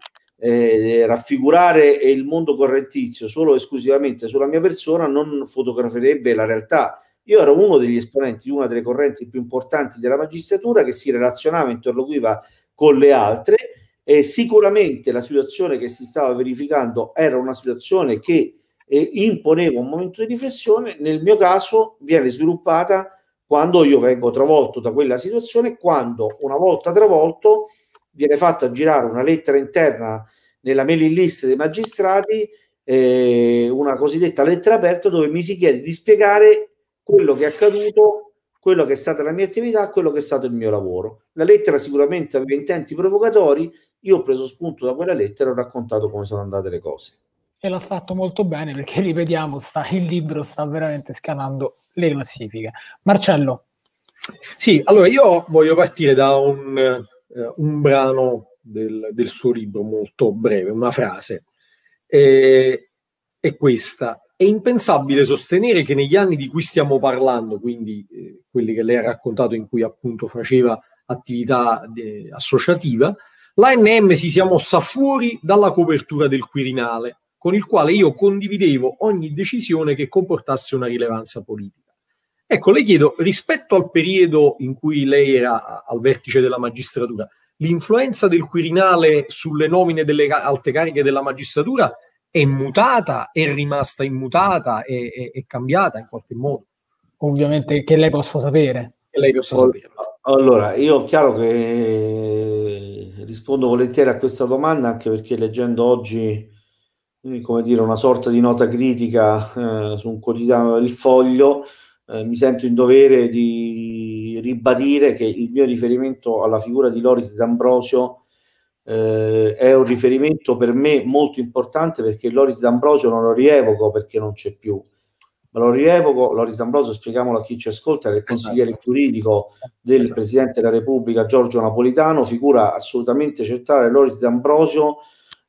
eh, raffigurare il mondo correntizio solo e esclusivamente sulla mia persona non fotograferebbe la realtà. Io ero uno degli esponenti di una delle correnti più importanti della magistratura che si relazionava, interloquiva con le altre e sicuramente la situazione che si stava verificando era una situazione che eh, imponeva un momento di riflessione, nel mio caso viene sviluppata quando io vengo travolto da quella situazione, quando una volta travolto viene fatta girare una lettera interna nella mailing list dei magistrati, eh, una cosiddetta lettera aperta, dove mi si chiede di spiegare quello che è accaduto, quello che è stata la mia attività, quello che è stato il mio lavoro. La lettera sicuramente aveva intenti provocatori, io ho preso spunto da quella lettera e ho raccontato come sono andate le cose. E l'ha fatto molto bene perché, ripetiamo, sta, il libro sta veramente scanando le classifiche. Marcello. Sì, allora io voglio partire da un eh, un brano del, del, suo libro molto breve, una frase, e, è questa. È impensabile sostenere che negli anni di cui stiamo parlando, quindi eh, quelli che lei ha raccontato in cui appunto faceva attività de, associativa, l'ANM si sia mossa fuori dalla copertura del Quirinale, con il quale io condividevo ogni decisione che comportasse una rilevanza politica. Ecco, le chiedo, rispetto al periodo in cui lei era al vertice della magistratura, l'influenza del Quirinale sulle nomine delle alte cariche della magistratura è mutata, è rimasta immutata, è, è, è cambiata in qualche modo? Ovviamente che lei possa sapere. Che lei possa allora, sapere. Allora, io chiaro che rispondo volentieri a questa domanda anche perché leggendo oggi come dire, una sorta di nota critica eh, su un quotidiano del foglio, eh, mi sento in dovere di ribadire che il mio riferimento alla figura di Loris D'Ambrosio eh, è un riferimento per me molto importante perché Loris D'Ambrosio non lo rievoco perché non c'è più, ma lo rievoco, Loris D'Ambrosio, spieghiamolo a chi ci ascolta, era il esatto. consigliere esatto. giuridico del esatto. Presidente della Repubblica Giorgio Napolitano, figura assolutamente centrale Loris D'Ambrosio,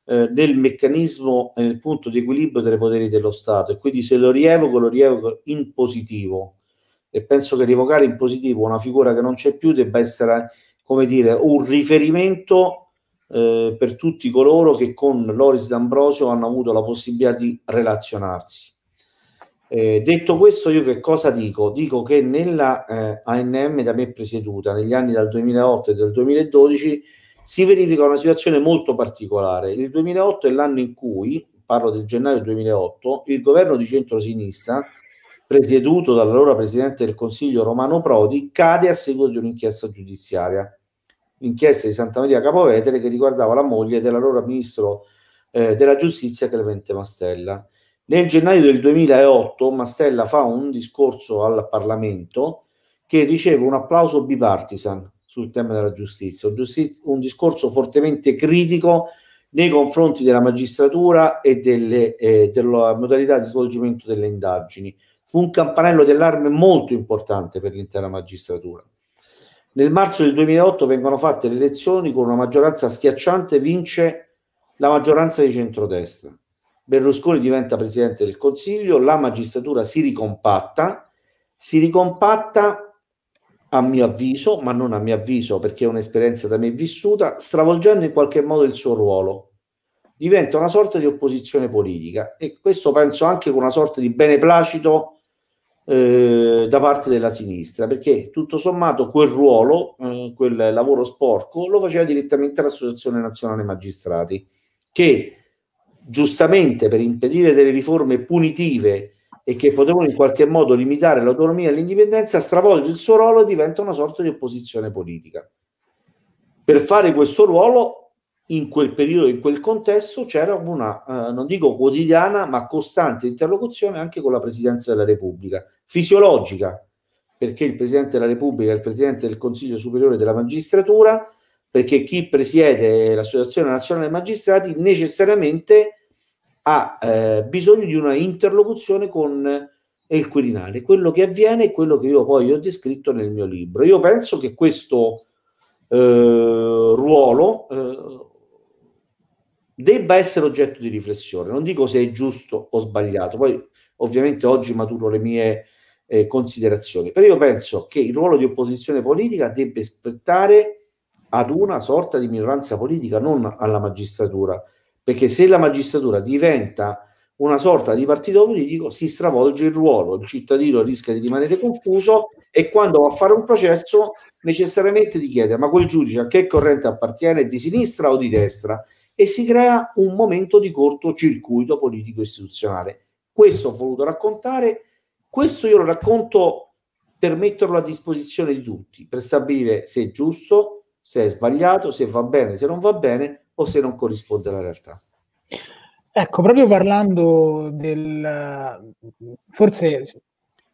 eh, nel meccanismo e eh, nel punto di equilibrio tra i poteri dello Stato e quindi se lo rievoco lo rievoco in positivo e penso che rievocare in positivo una figura che non c'è più debba essere come dire un riferimento eh, per tutti coloro che con Loris D'Ambrosio hanno avuto la possibilità di relazionarsi. Eh, detto questo, io che cosa dico? Dico che nella eh, ANM da me presieduta negli anni dal 2008 e dal 2012 si verifica una situazione molto particolare. Il 2008 è l'anno in cui, parlo del gennaio 2008, il governo di centrosinistra, presieduto dall'allora presidente del Consiglio Romano Prodi, cade a seguito di un'inchiesta giudiziaria, l'inchiesta di Santa Maria Capovetere che riguardava la moglie dell'allora ministro eh, della giustizia Clemente Mastella. Nel gennaio del 2008 Mastella fa un discorso al Parlamento che riceve un applauso bipartisan sul tema della giustizia, un, giustizia, un discorso fortemente critico nei confronti della magistratura e delle, eh, della modalità di svolgimento delle indagini. Fu un campanello d'allarme molto importante per l'intera magistratura. Nel marzo del 2008 vengono fatte le elezioni con una maggioranza schiacciante, vince la maggioranza di centrodestra. Berlusconi diventa presidente del Consiglio, la magistratura si ricompatta, si ricompatta a mio avviso, ma non a mio avviso perché è un'esperienza da me vissuta, stravolgendo in qualche modo il suo ruolo. Diventa una sorta di opposizione politica e questo penso anche con una sorta di beneplacito eh, da parte della sinistra, perché tutto sommato quel ruolo, eh, quel lavoro sporco, lo faceva direttamente l'Associazione Nazionale Magistrati, che giustamente per impedire delle riforme punitive e che potevano in qualche modo limitare l'autonomia e l'indipendenza, stravolge il suo ruolo e diventa una sorta di opposizione politica. Per fare questo ruolo, in quel periodo, in quel contesto, c'era una, eh, non dico quotidiana, ma costante interlocuzione anche con la Presidenza della Repubblica, fisiologica, perché il Presidente della Repubblica è il Presidente del Consiglio Superiore della Magistratura, perché chi presiede l'Associazione Nazionale dei Magistrati necessariamente ha eh, bisogno di una interlocuzione con eh, il Quirinale. Quello che avviene è quello che io poi ho descritto nel mio libro. Io penso che questo eh, ruolo eh, debba essere oggetto di riflessione. Non dico se è giusto o sbagliato, poi ovviamente oggi maturo le mie eh, considerazioni, però io penso che il ruolo di opposizione politica debba spettare ad una sorta di minoranza politica, non alla magistratura, perché se la magistratura diventa una sorta di partito politico si stravolge il ruolo, il cittadino rischia di rimanere confuso e quando va a fare un processo necessariamente ti chiede ma quel giudice a che corrente appartiene, di sinistra o di destra? E si crea un momento di cortocircuito politico istituzionale. Questo ho voluto raccontare, questo io lo racconto per metterlo a disposizione di tutti, per stabilire se è giusto, se è sbagliato, se va bene, se non va bene, o se non corrisponde alla realtà. Ecco, proprio parlando del... forse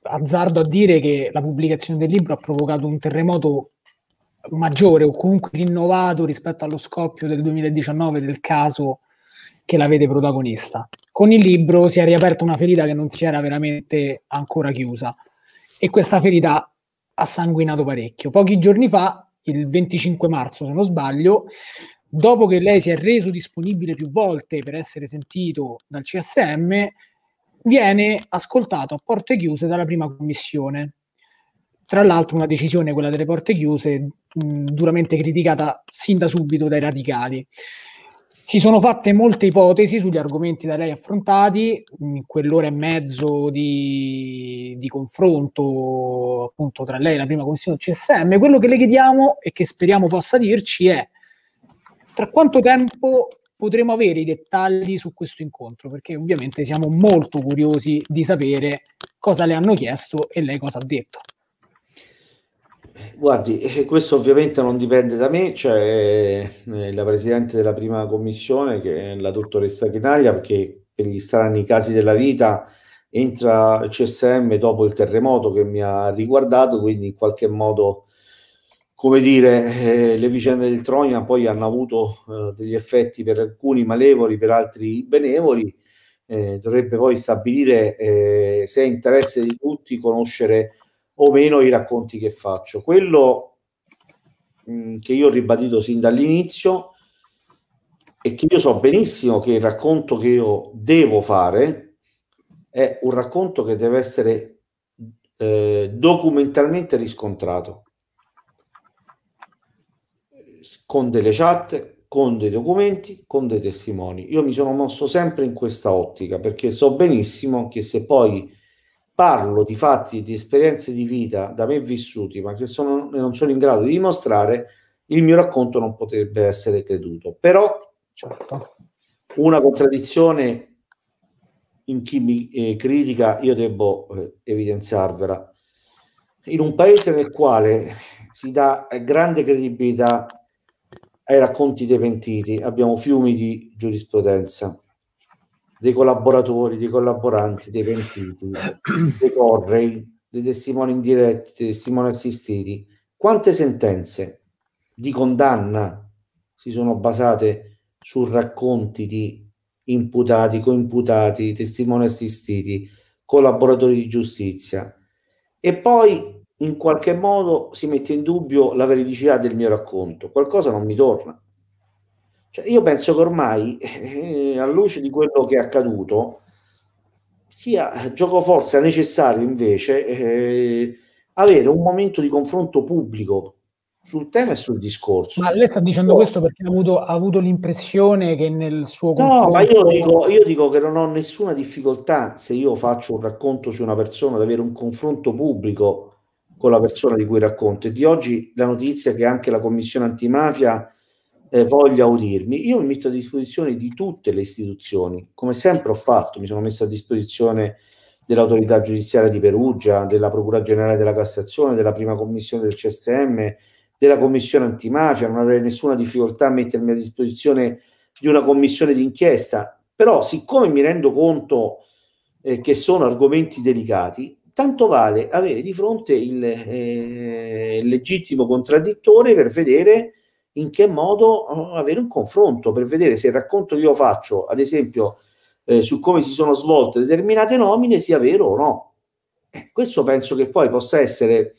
azzardo a dire che la pubblicazione del libro ha provocato un terremoto maggiore o comunque rinnovato rispetto allo scoppio del 2019 del caso che la vede protagonista. Con il libro si è riaperta una ferita che non si era veramente ancora chiusa e questa ferita ha sanguinato parecchio. Pochi giorni fa, il 25 marzo se non sbaglio, dopo che lei si è reso disponibile più volte per essere sentito dal CSM, viene ascoltato a porte chiuse dalla prima commissione. Tra l'altro una decisione, quella delle porte chiuse, mh, duramente criticata sin da subito dai radicali. Si sono fatte molte ipotesi sugli argomenti da lei affrontati, in quell'ora e mezzo di, di confronto appunto tra lei e la prima commissione del CSM. Quello che le chiediamo e che speriamo possa dirci è tra quanto tempo potremo avere i dettagli su questo incontro? Perché ovviamente siamo molto curiosi di sapere cosa le hanno chiesto e lei cosa ha detto. Guardi, eh, questo ovviamente non dipende da me, c'è cioè eh, la Presidente della prima commissione, che è la dottoressa Chinaglia, perché per gli strani casi della vita entra il CSM dopo il terremoto che mi ha riguardato, quindi in qualche modo come dire, eh, le vicende del Tronia poi hanno avuto eh, degli effetti per alcuni malevoli, per altri benevoli. Eh, dovrebbe poi stabilire eh, se è interesse di tutti conoscere o meno i racconti che faccio. Quello mh, mm, che io ho ribadito sin dall'inizio è che io so benissimo che il racconto che io devo fare è un racconto che deve essere eh, documentalmente riscontrato con delle chat, con dei documenti, con dei testimoni. Io mi sono mosso sempre in questa ottica perché so benissimo che se poi parlo di fatti, di esperienze di vita da me vissuti, ma che sono, non sono in grado di dimostrare, il mio racconto non potrebbe essere creduto. Però certo. una contraddizione in chi mi eh, critica, io devo eh, evidenziarvela. In un paese nel quale si dà grande credibilità ai racconti dei pentiti, abbiamo fiumi di giurisprudenza, dei collaboratori, dei collaboranti, dei pentiti, dei correi, dei testimoni indiretti, dei testimoni assistiti. Quante sentenze di condanna si sono basate su racconti di imputati, coimputati, testimoni assistiti, collaboratori di giustizia? E poi in qualche modo si mette in dubbio la veridicità del mio racconto, qualcosa non mi torna. Cioè, io penso che ormai, eh, alla luce di quello che è accaduto, sia gioco forza necessario invece eh, avere un momento di confronto pubblico sul tema e sul discorso. Ma lei sta dicendo no. questo perché ha avuto, ha avuto, l'impressione che nel suo confronto... No, ma io dico, io dico, che non ho nessuna difficoltà se io faccio un racconto su una persona, ad avere un confronto pubblico con la persona di cui racconto. E di oggi la notizia che anche la Commissione antimafia eh, voglia udirmi. Io mi metto a disposizione di tutte le istituzioni, come sempre ho fatto, mi sono messo a disposizione dell'autorità giudiziaria di Perugia, della Procura Generale della Cassazione, della prima commissione del CSM, della commissione antimafia, non avrei nessuna difficoltà a mettermi a disposizione di una commissione d'inchiesta, però siccome mi rendo conto eh, che sono argomenti delicati, tanto vale avere di fronte il eh, legittimo contraddittore per vedere in che modo oh, avere un confronto, per vedere se il racconto che io faccio, ad esempio, eh, su come si sono svolte determinate nomine, sia vero o no. Eh, questo penso che poi possa essere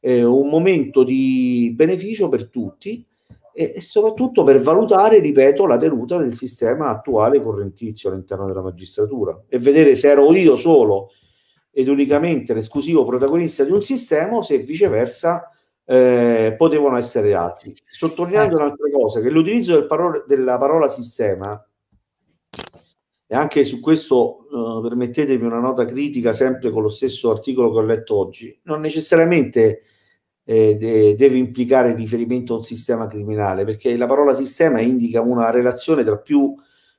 eh, un momento di beneficio per tutti e soprattutto per valutare, ripeto, la tenuta del sistema attuale correntizio all'interno della magistratura e vedere se ero io solo ed unicamente l'esclusivo protagonista di un sistema, se viceversa eh, potevano essere altri. Sottolineando certo. un'altra cosa, che l'utilizzo del parole, della parola sistema, e anche su questo eh, permettetemi una nota critica, sempre con lo stesso articolo che ho letto oggi, non necessariamente eh, de- deve implicare riferimento a un sistema criminale, perché la parola sistema indica una relazione tra più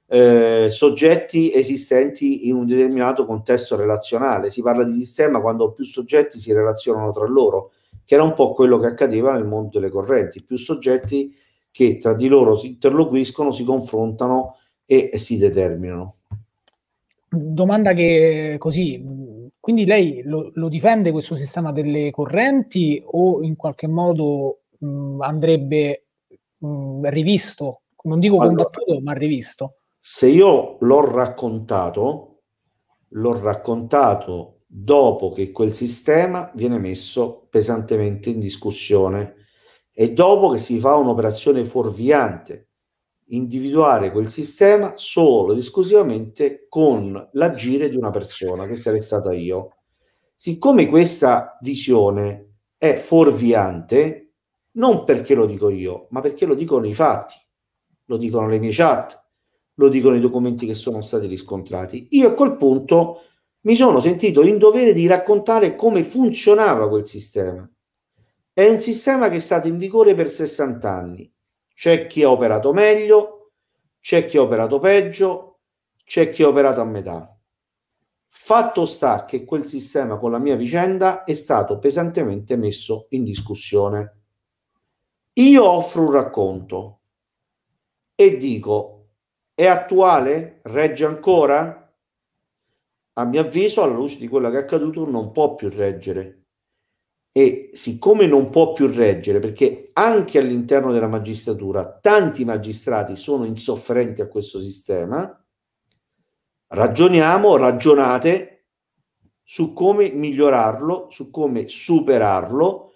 eh, soggetti esistenti in un determinato contesto relazionale. Si parla di sistema quando più soggetti si relazionano tra loro, che era un po' quello che accadeva nel mondo delle correnti, più soggetti che tra di loro si interloquiscono, si confrontano e, e si determinano. Domanda che così, quindi lei lo, lo, difende questo sistema delle correnti o in qualche modo mh, andrebbe mh, rivisto non dico allora, combattuto, ma rivisto se io l'ho raccontato, l'ho raccontato dopo che quel sistema viene messo pesantemente in discussione e dopo che si fa un'operazione fuorviante, individuare quel sistema solo ed esclusivamente con l'agire di una persona, che sarei stata io. Siccome questa visione è fuorviante, non perché lo dico io, ma perché lo dicono i fatti, lo dicono le mie chat, lo dicono i documenti che sono stati riscontrati. Io a quel punto mi sono sentito in dovere di raccontare come funzionava quel sistema. È un sistema che è stato in vigore per 60 anni. C'è chi ha operato meglio, c'è chi ha operato peggio, c'è chi ha operato a metà. Fatto sta che quel sistema con la mia vicenda è stato pesantemente messo in discussione. Io offro un racconto e dico è attuale? Regge ancora? A mio avviso, alla luce di quello che è accaduto, non può più reggere. E siccome non può più reggere, perché anche all'interno della magistratura tanti magistrati sono insofferenti a questo sistema, ragioniamo, ragionate su come migliorarlo, su come superarlo,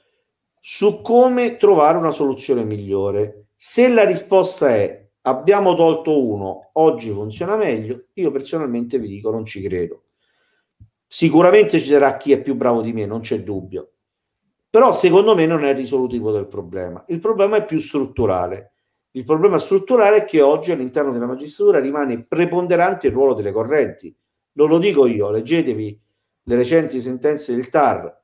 su come trovare una soluzione migliore. Se la risposta è abbiamo tolto uno, oggi funziona meglio, io personalmente vi dico non ci credo. Sicuramente ci sarà chi è più bravo di me, non c'è dubbio. Però secondo me non è risolutivo del problema. Il problema è più strutturale. Il problema strutturale è che oggi all'interno della magistratura rimane preponderante il ruolo delle correnti. Non lo dico io, leggetevi le recenti sentenze del TAR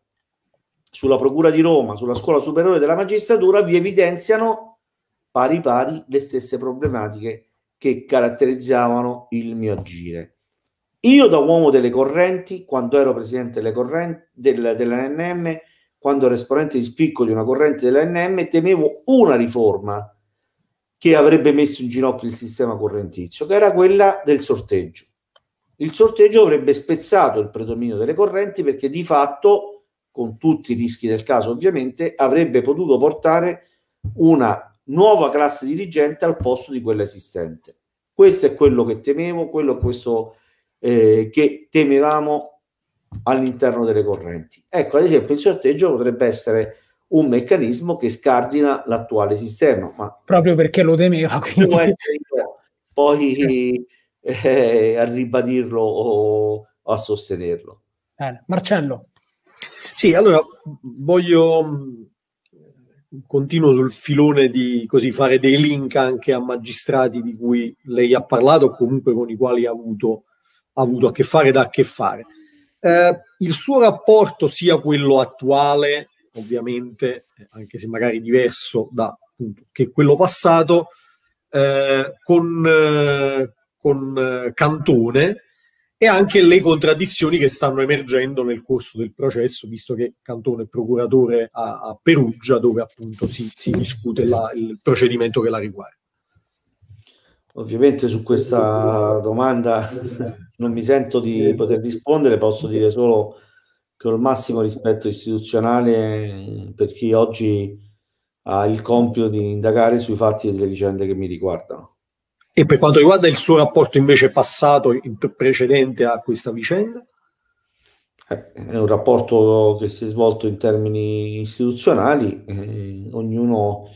sulla Procura di Roma, sulla Scuola Superiore della Magistratura, vi evidenziano pari pari le stesse problematiche che caratterizzavano il mio agire. Io da uomo delle correnti, quando ero presidente delle correnti, del, dell'ANM, quando ero esponente di spicco di una corrente dell'ANM, temevo una riforma che avrebbe messo in ginocchio il sistema correntizio, che era quella del sorteggio. Il sorteggio avrebbe spezzato il predominio delle correnti perché di fatto, con tutti i rischi del caso ovviamente, avrebbe potuto portare una nuova classe dirigente al posto di quella esistente. Questo è quello che temevo, quello è questo, eh, che temevamo all'interno delle correnti. Ecco, ad esempio, il sorteggio potrebbe essere un meccanismo che scardina l'attuale sistema. Ma Proprio perché lo temeva. Quindi. Può essere poi certo. eh, a ribadirlo o, o a sostenerlo. Bene. Marcello. Sì, allora voglio continuo sul filone di così, fare dei link anche a magistrati di cui lei ha parlato o comunque con i quali ha avuto, ha avuto a che fare da a che fare. Eh, il suo rapporto sia quello attuale, ovviamente, anche se magari diverso da appunto, che quello passato, eh, con, eh, con eh, Cantone, e anche le contraddizioni che stanno emergendo nel corso del processo, visto che Cantone è procuratore a, a Perugia, dove appunto si, si discute la, il procedimento che la riguarda. Ovviamente su questa domanda non mi sento di poter rispondere, posso dire solo che ho il massimo rispetto istituzionale per chi oggi ha il compito di indagare sui fatti e delle vicende che mi riguardano. E per quanto riguarda il suo rapporto invece passato, in precedente a questa vicenda? Eh, è un rapporto che si è svolto in termini istituzionali, eh, ognuno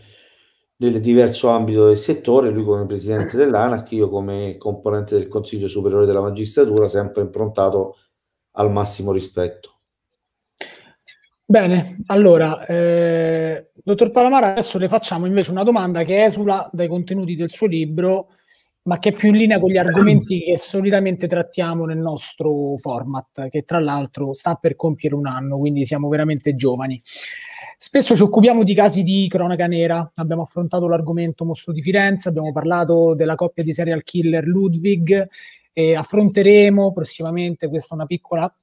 nel diverso ambito del settore, lui come presidente dell'ANAC, io come componente del Consiglio Superiore della Magistratura, sempre improntato al massimo rispetto. Bene, allora, eh, dottor Palamara, adesso le facciamo invece una domanda che esula dai contenuti del suo libro ma che è più in linea con gli argomenti che solitamente trattiamo nel nostro format, che tra l'altro sta per compiere un anno, quindi siamo veramente giovani. Spesso ci occupiamo di casi di cronaca nera, abbiamo affrontato l'argomento mostro di Firenze, abbiamo parlato della coppia di serial killer Ludwig e affronteremo prossimamente, questa è una piccola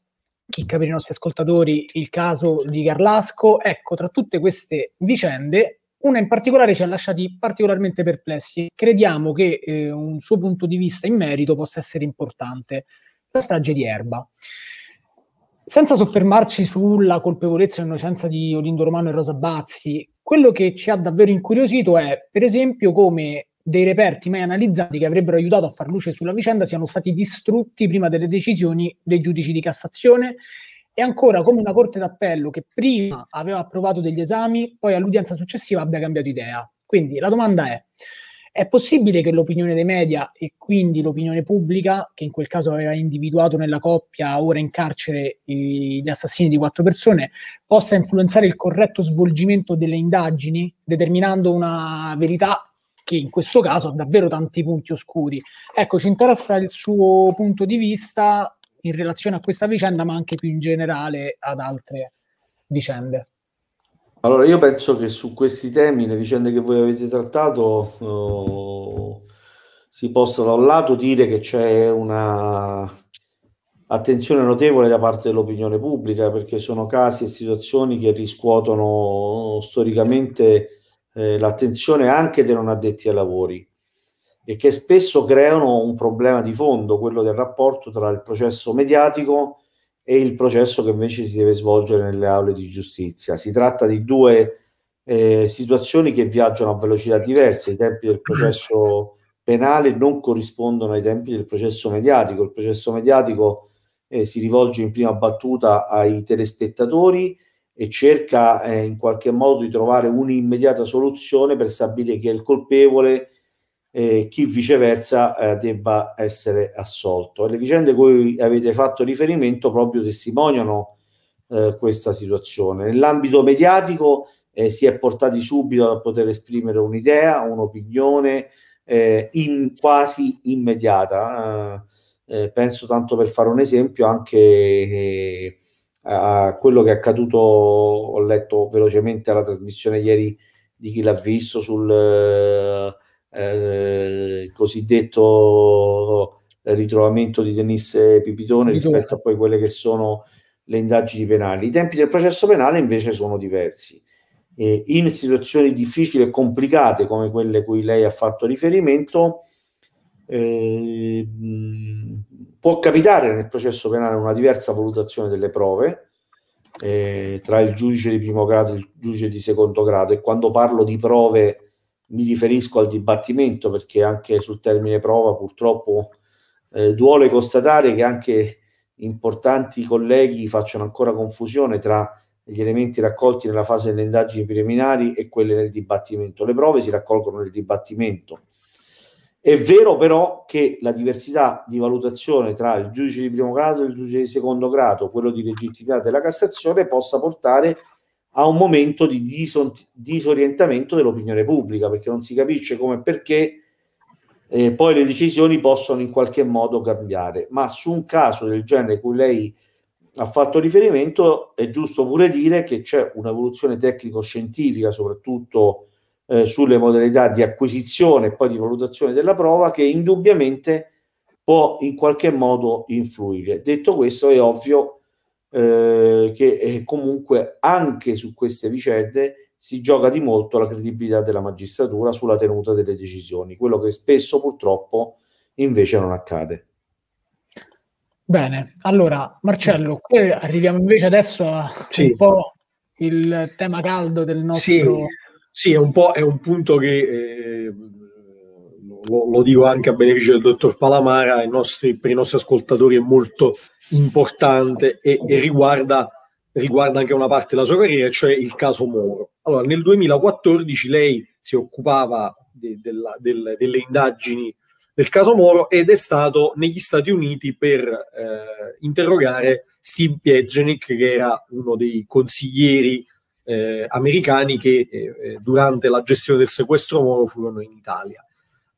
chicca per i nostri ascoltatori, il caso di Carlasco. Ecco, tra tutte queste vicende una in particolare ci ha lasciati particolarmente perplessi. Crediamo che eh, un suo punto di vista in merito possa essere importante. La strage di Erba. Senza soffermarci sulla colpevolezza e innocenza di Olindo Romano e Rosa Bazzi, quello che ci ha davvero incuriosito è, per esempio, come dei reperti mai analizzati che avrebbero aiutato a far luce sulla vicenda siano stati distrutti prima delle decisioni dei giudici di Cassazione e ancora come una Corte d'Appello che prima aveva approvato degli esami, poi all'udienza successiva abbia cambiato idea. Quindi la domanda è, è possibile che l'opinione dei media e quindi l'opinione pubblica, che in quel caso aveva individuato nella coppia ora in carcere i, gli assassini di quattro persone, possa influenzare il corretto svolgimento delle indagini, determinando una verità che in questo caso ha davvero tanti punti oscuri. Ecco, ci interessa il suo punto di vista in relazione a questa vicenda, ma anche più in generale ad altre vicende. Allora, io penso che su questi temi, le vicende che voi avete trattato, eh, si possa da un lato dire che c'è una attenzione notevole da parte dell'opinione pubblica, perché sono casi e situazioni che riscuotono storicamente eh, l'attenzione anche dei non addetti ai lavori e che spesso creano un problema di fondo, quello del rapporto tra il processo mediatico e il processo che invece si deve svolgere nelle aule di giustizia. Si tratta di due eh, situazioni che viaggiano a velocità diverse, i tempi del processo penale non corrispondono ai tempi del processo mediatico, il processo mediatico eh, si rivolge in prima battuta ai telespettatori e cerca eh, in qualche modo di trovare un'immediata soluzione per stabilire chi è il colpevole, eh, chi viceversa eh, debba essere assolto. le vicende cui avete fatto riferimento proprio testimoniano eh, questa situazione. Nell'ambito mediatico eh, si è portati subito a poter esprimere un'idea, un'opinione eh, in, quasi immediata. Eh, penso tanto per fare un esempio anche a quello che è accaduto, ho letto velocemente la trasmissione ieri di chi l'ha visto sul eh, cosiddetto ritrovamento di Denise Pipitone rispetto a poi quelle che sono le indagini penali. I tempi del processo penale invece sono diversi. Eh, in situazioni difficili e complicate come quelle cui lei ha fatto riferimento, eh, può capitare nel processo penale una diversa valutazione delle prove eh, tra il giudice di primo grado e il giudice di secondo grado e quando parlo di prove mi riferisco al dibattimento perché anche sul termine prova purtroppo eh, duole constatare che anche importanti colleghi facciano ancora confusione tra gli elementi raccolti nella fase delle indagini preliminari e quelle nel dibattimento. Le prove si raccolgono nel dibattimento. È vero però che la diversità di valutazione tra il giudice di primo grado e il giudice di secondo grado, quello di legittimità della Cassazione, possa portare a un momento di disorientamento dell'opinione pubblica, perché non si capisce come e perché eh, poi le decisioni possono in qualche modo cambiare. Ma su un caso del genere cui lei ha fatto riferimento, è giusto pure dire che c'è un'evoluzione tecnico-scientifica, soprattutto eh, sulle modalità di acquisizione e poi di valutazione della prova, che indubbiamente può in qualche modo influire. Detto questo, è ovvio eh, che eh, comunque anche su queste vicende si gioca di molto la credibilità della magistratura sulla tenuta delle decisioni, quello che spesso purtroppo invece non accade. Bene, allora Marcello, qui arriviamo invece adesso a sì. un po' il tema caldo del nostro... Sì, sì è, un po', è un punto che eh, lo, lo, dico anche a beneficio del dottor Palamara, nostri, per i nostri ascoltatori è molto importante e, e riguarda, riguarda, anche una parte della sua carriera, cioè il caso Moro. Allora, nel 2014 lei si occupava de, de la, de, delle indagini del caso Moro ed è stato negli Stati Uniti per eh, interrogare Steve Piegenic, che era uno dei consiglieri eh, americani che eh, eh, durante la gestione del sequestro Moro furono in Italia.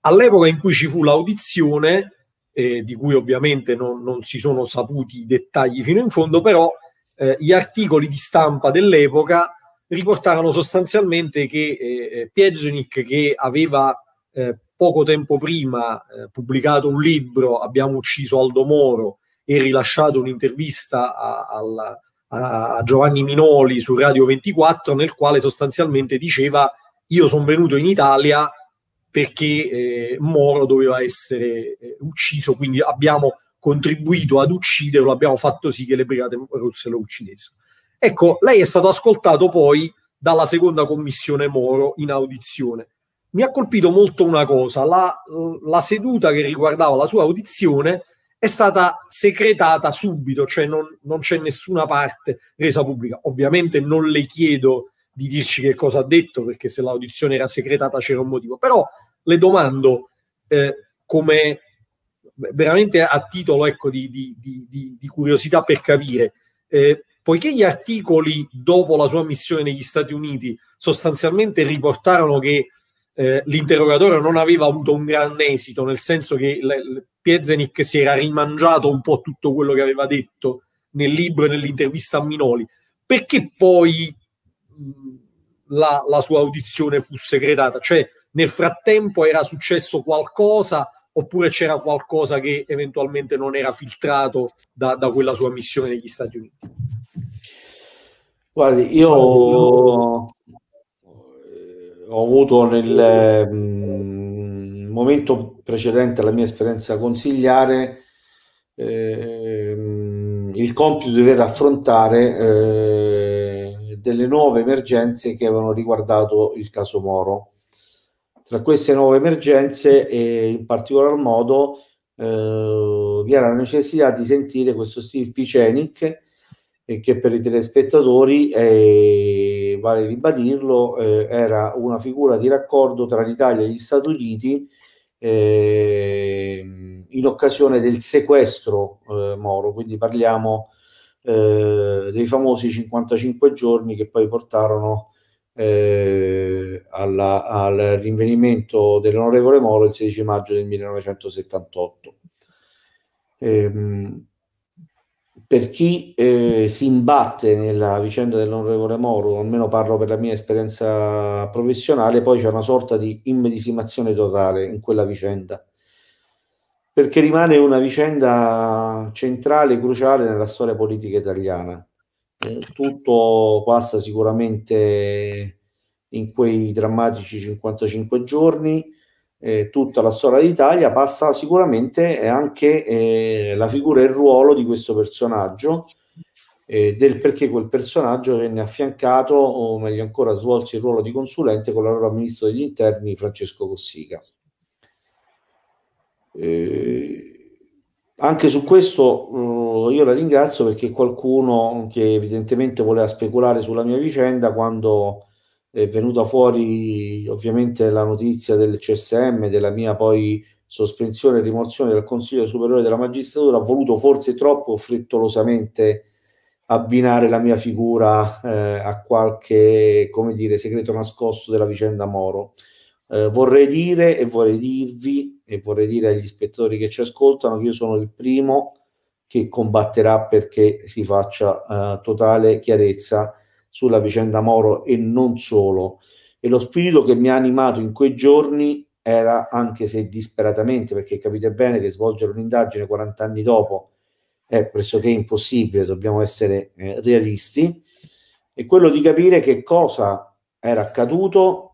All'epoca in cui ci fu l'audizione, eh, di cui ovviamente non, non, si sono saputi i dettagli fino in fondo, però eh, gli articoli di stampa dell'epoca riportarono sostanzialmente che eh, eh Piegenic, che aveva eh, poco tempo prima eh, pubblicato un libro, Abbiamo ucciso Aldo Moro, e rilasciato un'intervista a, alla, a Giovanni Minoli su Radio 24 nel quale sostanzialmente diceva io sono venuto in Italia perché eh, Moro doveva essere eh, ucciso, quindi abbiamo contribuito ad ucciderlo, abbiamo fatto sì che le brigate russe lo uccidessero. Ecco, lei è stato ascoltato poi dalla seconda commissione Moro in audizione. Mi ha colpito molto una cosa, la, la seduta che riguardava la sua audizione è stata secretata subito, cioè non, non c'è nessuna parte resa pubblica. Ovviamente non le chiedo di dirci che cosa ha detto, perché se l'audizione era segretata c'era un motivo. Però le domando eh, come veramente a titolo ecco, di, di, di, di, curiosità per capire, eh, poiché gli articoli dopo la sua missione negli Stati Uniti sostanzialmente riportarono che eh, l'interrogatorio non aveva avuto un grande esito, nel senso che le, le Piezenic si era rimangiato un po' tutto quello che aveva detto nel libro e nell'intervista a Minoli, perché poi la, la sua audizione fu segretata, cioè nel frattempo era successo qualcosa oppure c'era qualcosa che eventualmente non era filtrato da, da quella sua missione negli Stati Uniti? Guardi, io eh, ho avuto nel mm, momento precedente alla mia esperienza consigliare eh, mm, il compito di dover affrontare eh, delle nuove emergenze che avevano riguardato il caso Moro. Tra queste nuove emergenze, e in particolar modo, eh, vi era la necessità di sentire questo Steve Picenic, eh, che per i telespettatori, eh, vale ribadirlo, eh, era una figura di raccordo tra l'Italia e gli Stati Uniti eh, in occasione del sequestro eh, Moro, quindi parliamo eh, dei famosi 55 giorni che poi portarono eh, alla, al rinvenimento dell'onorevole Moro il 16 maggio del 1978. Ehm, per chi eh, si imbatte nella vicenda dell'onorevole Moro, almeno parlo per la mia esperienza professionale, poi c'è una sorta di immedesimazione totale in quella vicenda perché rimane una vicenda centrale, cruciale nella storia politica italiana. Eh, tutto passa sicuramente in quei drammatici 55 giorni, eh, tutta la storia d'Italia passa sicuramente eh, anche eh, la figura e il ruolo di questo personaggio, eh, del perché quel personaggio venne affiancato, o meglio ancora svolse il ruolo di consulente con l'allora ministro degli interni Francesco Cossiga. Eh, anche su questo eh, io la ringrazio perché qualcuno che evidentemente voleva speculare sulla mia vicenda quando è venuta fuori ovviamente la notizia del CSM, della mia poi sospensione e rimozione dal Consiglio Superiore della Magistratura, ha voluto forse troppo frettolosamente abbinare la mia figura eh, a qualche, come dire, segreto nascosto della vicenda Moro. Eh, vorrei dire e vorrei dirvi e vorrei dire agli spettatori che ci ascoltano che io sono il primo che combatterà perché si faccia eh, totale chiarezza sulla vicenda Moro e non solo. E lo spirito che mi ha animato in quei giorni era, anche se disperatamente, perché capite bene che svolgere un'indagine 40 anni dopo è pressoché impossibile, dobbiamo essere eh, realisti, e quello di capire che cosa era accaduto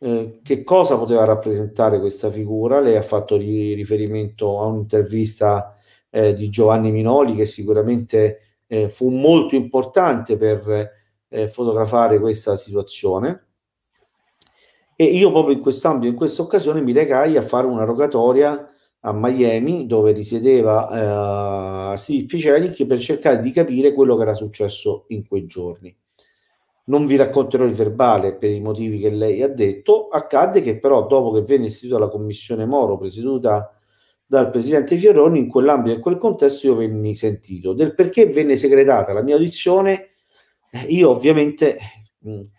eh, che cosa poteva rappresentare questa figura? Lei ha fatto ri- riferimento a un'intervista eh, di Giovanni Minoli che sicuramente eh, fu molto importante per eh, fotografare questa situazione. E io proprio in quest'ambito, in questa occasione, mi recai a fare una rogatoria a Miami dove risiedeva eh, Steve Picenic per cercare di capire quello che era successo in quei giorni non vi racconterò il verbale per i motivi che lei ha detto, accadde che però dopo che venne istituita la commissione Moro presieduta dal presidente Fioroni, in quell'ambito e in quel contesto io venni sentito. Del perché venne segretata la mia audizione, eh, io ovviamente,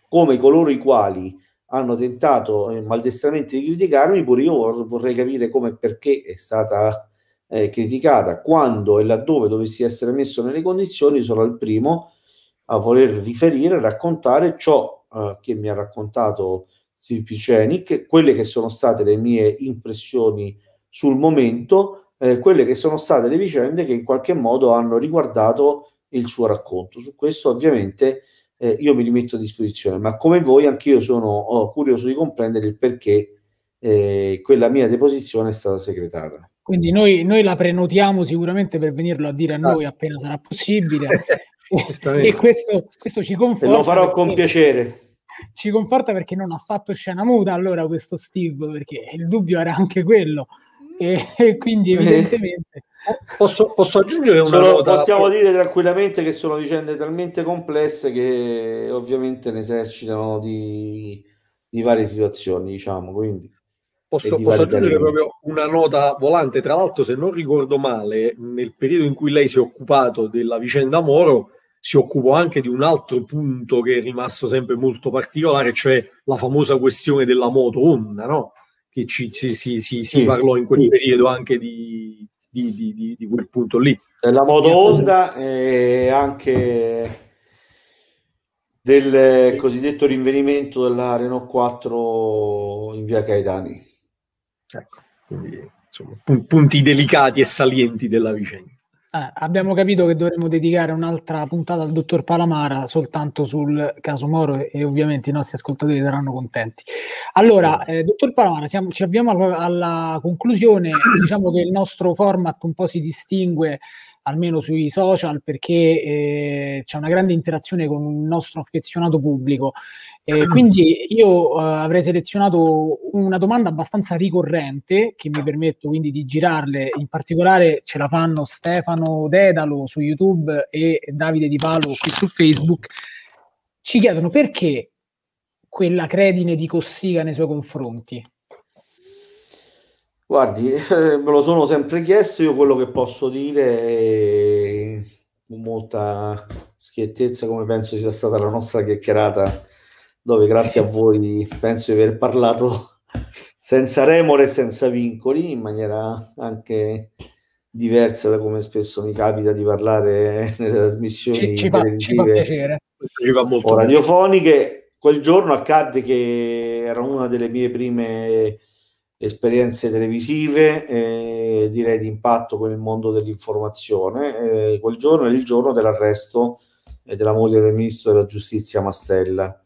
come coloro i quali hanno tentato eh, maldestramente di criticarmi, pure io vorrei capire come e perché è stata eh, criticata, quando e laddove dovessi essere messo nelle condizioni, sono il primo a voler riferire e raccontare ciò eh, che mi ha raccontato Steve Picenic, quelle che sono state le mie impressioni sul momento, eh, quelle che sono state le vicende che in qualche modo hanno riguardato il suo racconto. Su questo ovviamente eh, io mi rimetto a disposizione, ma come voi anch'io sono oh, curioso di comprendere il perché eh, quella mia deposizione è stata segretata. Quindi noi, noi, la prenotiamo sicuramente per venirlo a dire a ah. noi appena sarà possibile e questo, questo, ci conforta. E lo farò con piacere. Ci conforta perché non ha fatto scena muta allora questo Steve, perché il dubbio era anche quello. E, quindi eh. evidentemente... Posso, posso, aggiungere una sono, nota? Possiamo dire tranquillamente che sono vicende talmente complesse che ovviamente ne esercitano di, di varie situazioni, diciamo, quindi... Posso, posso aggiungere proprio una nota volante, tra l'altro se non ricordo male, nel periodo in cui lei si è occupato della vicenda Moro, si occupò anche di un altro punto che è rimasto sempre molto particolare, cioè la famosa questione della moto Honda, no? che ci, ci, si, si, si, parlò in quel periodo anche di, di, di, di quel punto lì. Della eh, moto Honda e anche del cosiddetto rinvenimento della Renault 4 in via Caetani. Ecco, quindi insomma, punti delicati e salienti della vicenda. Eh, abbiamo capito che dovremmo dedicare un'altra puntata al dottor Palamara soltanto sul caso Moro e, e ovviamente i nostri ascoltatori saranno contenti. Allora, eh, dottor Palamara, siamo, ci avviamo alla, alla conclusione. Diciamo che il nostro format un po' si distingue almeno sui social perché eh, c'è una grande interazione con il nostro affezionato pubblico eh, quindi io eh, avrei selezionato una domanda abbastanza ricorrente che mi permetto quindi di girarle, in particolare ce la fanno Stefano Dedalo su YouTube e Davide Di Palo qui su Facebook. Ci chiedono perché quella credine di Cossiga nei suoi confronti. Guardi, me lo sono sempre chiesto, io quello che posso dire è, con molta schiettezza come penso sia stata la nostra chiacchierata dove grazie a voi penso di aver parlato senza remore e senza vincoli, in maniera anche diversa da come spesso mi capita di parlare nelle trasmissioni ci, ci televisive ci fa o radiofoniche. Quel giorno accadde che era una delle mie prime esperienze televisive, eh, direi di impatto con il mondo dell'informazione. Eh, quel giorno è il giorno dell'arresto eh, della moglie del ministro della giustizia Mastella.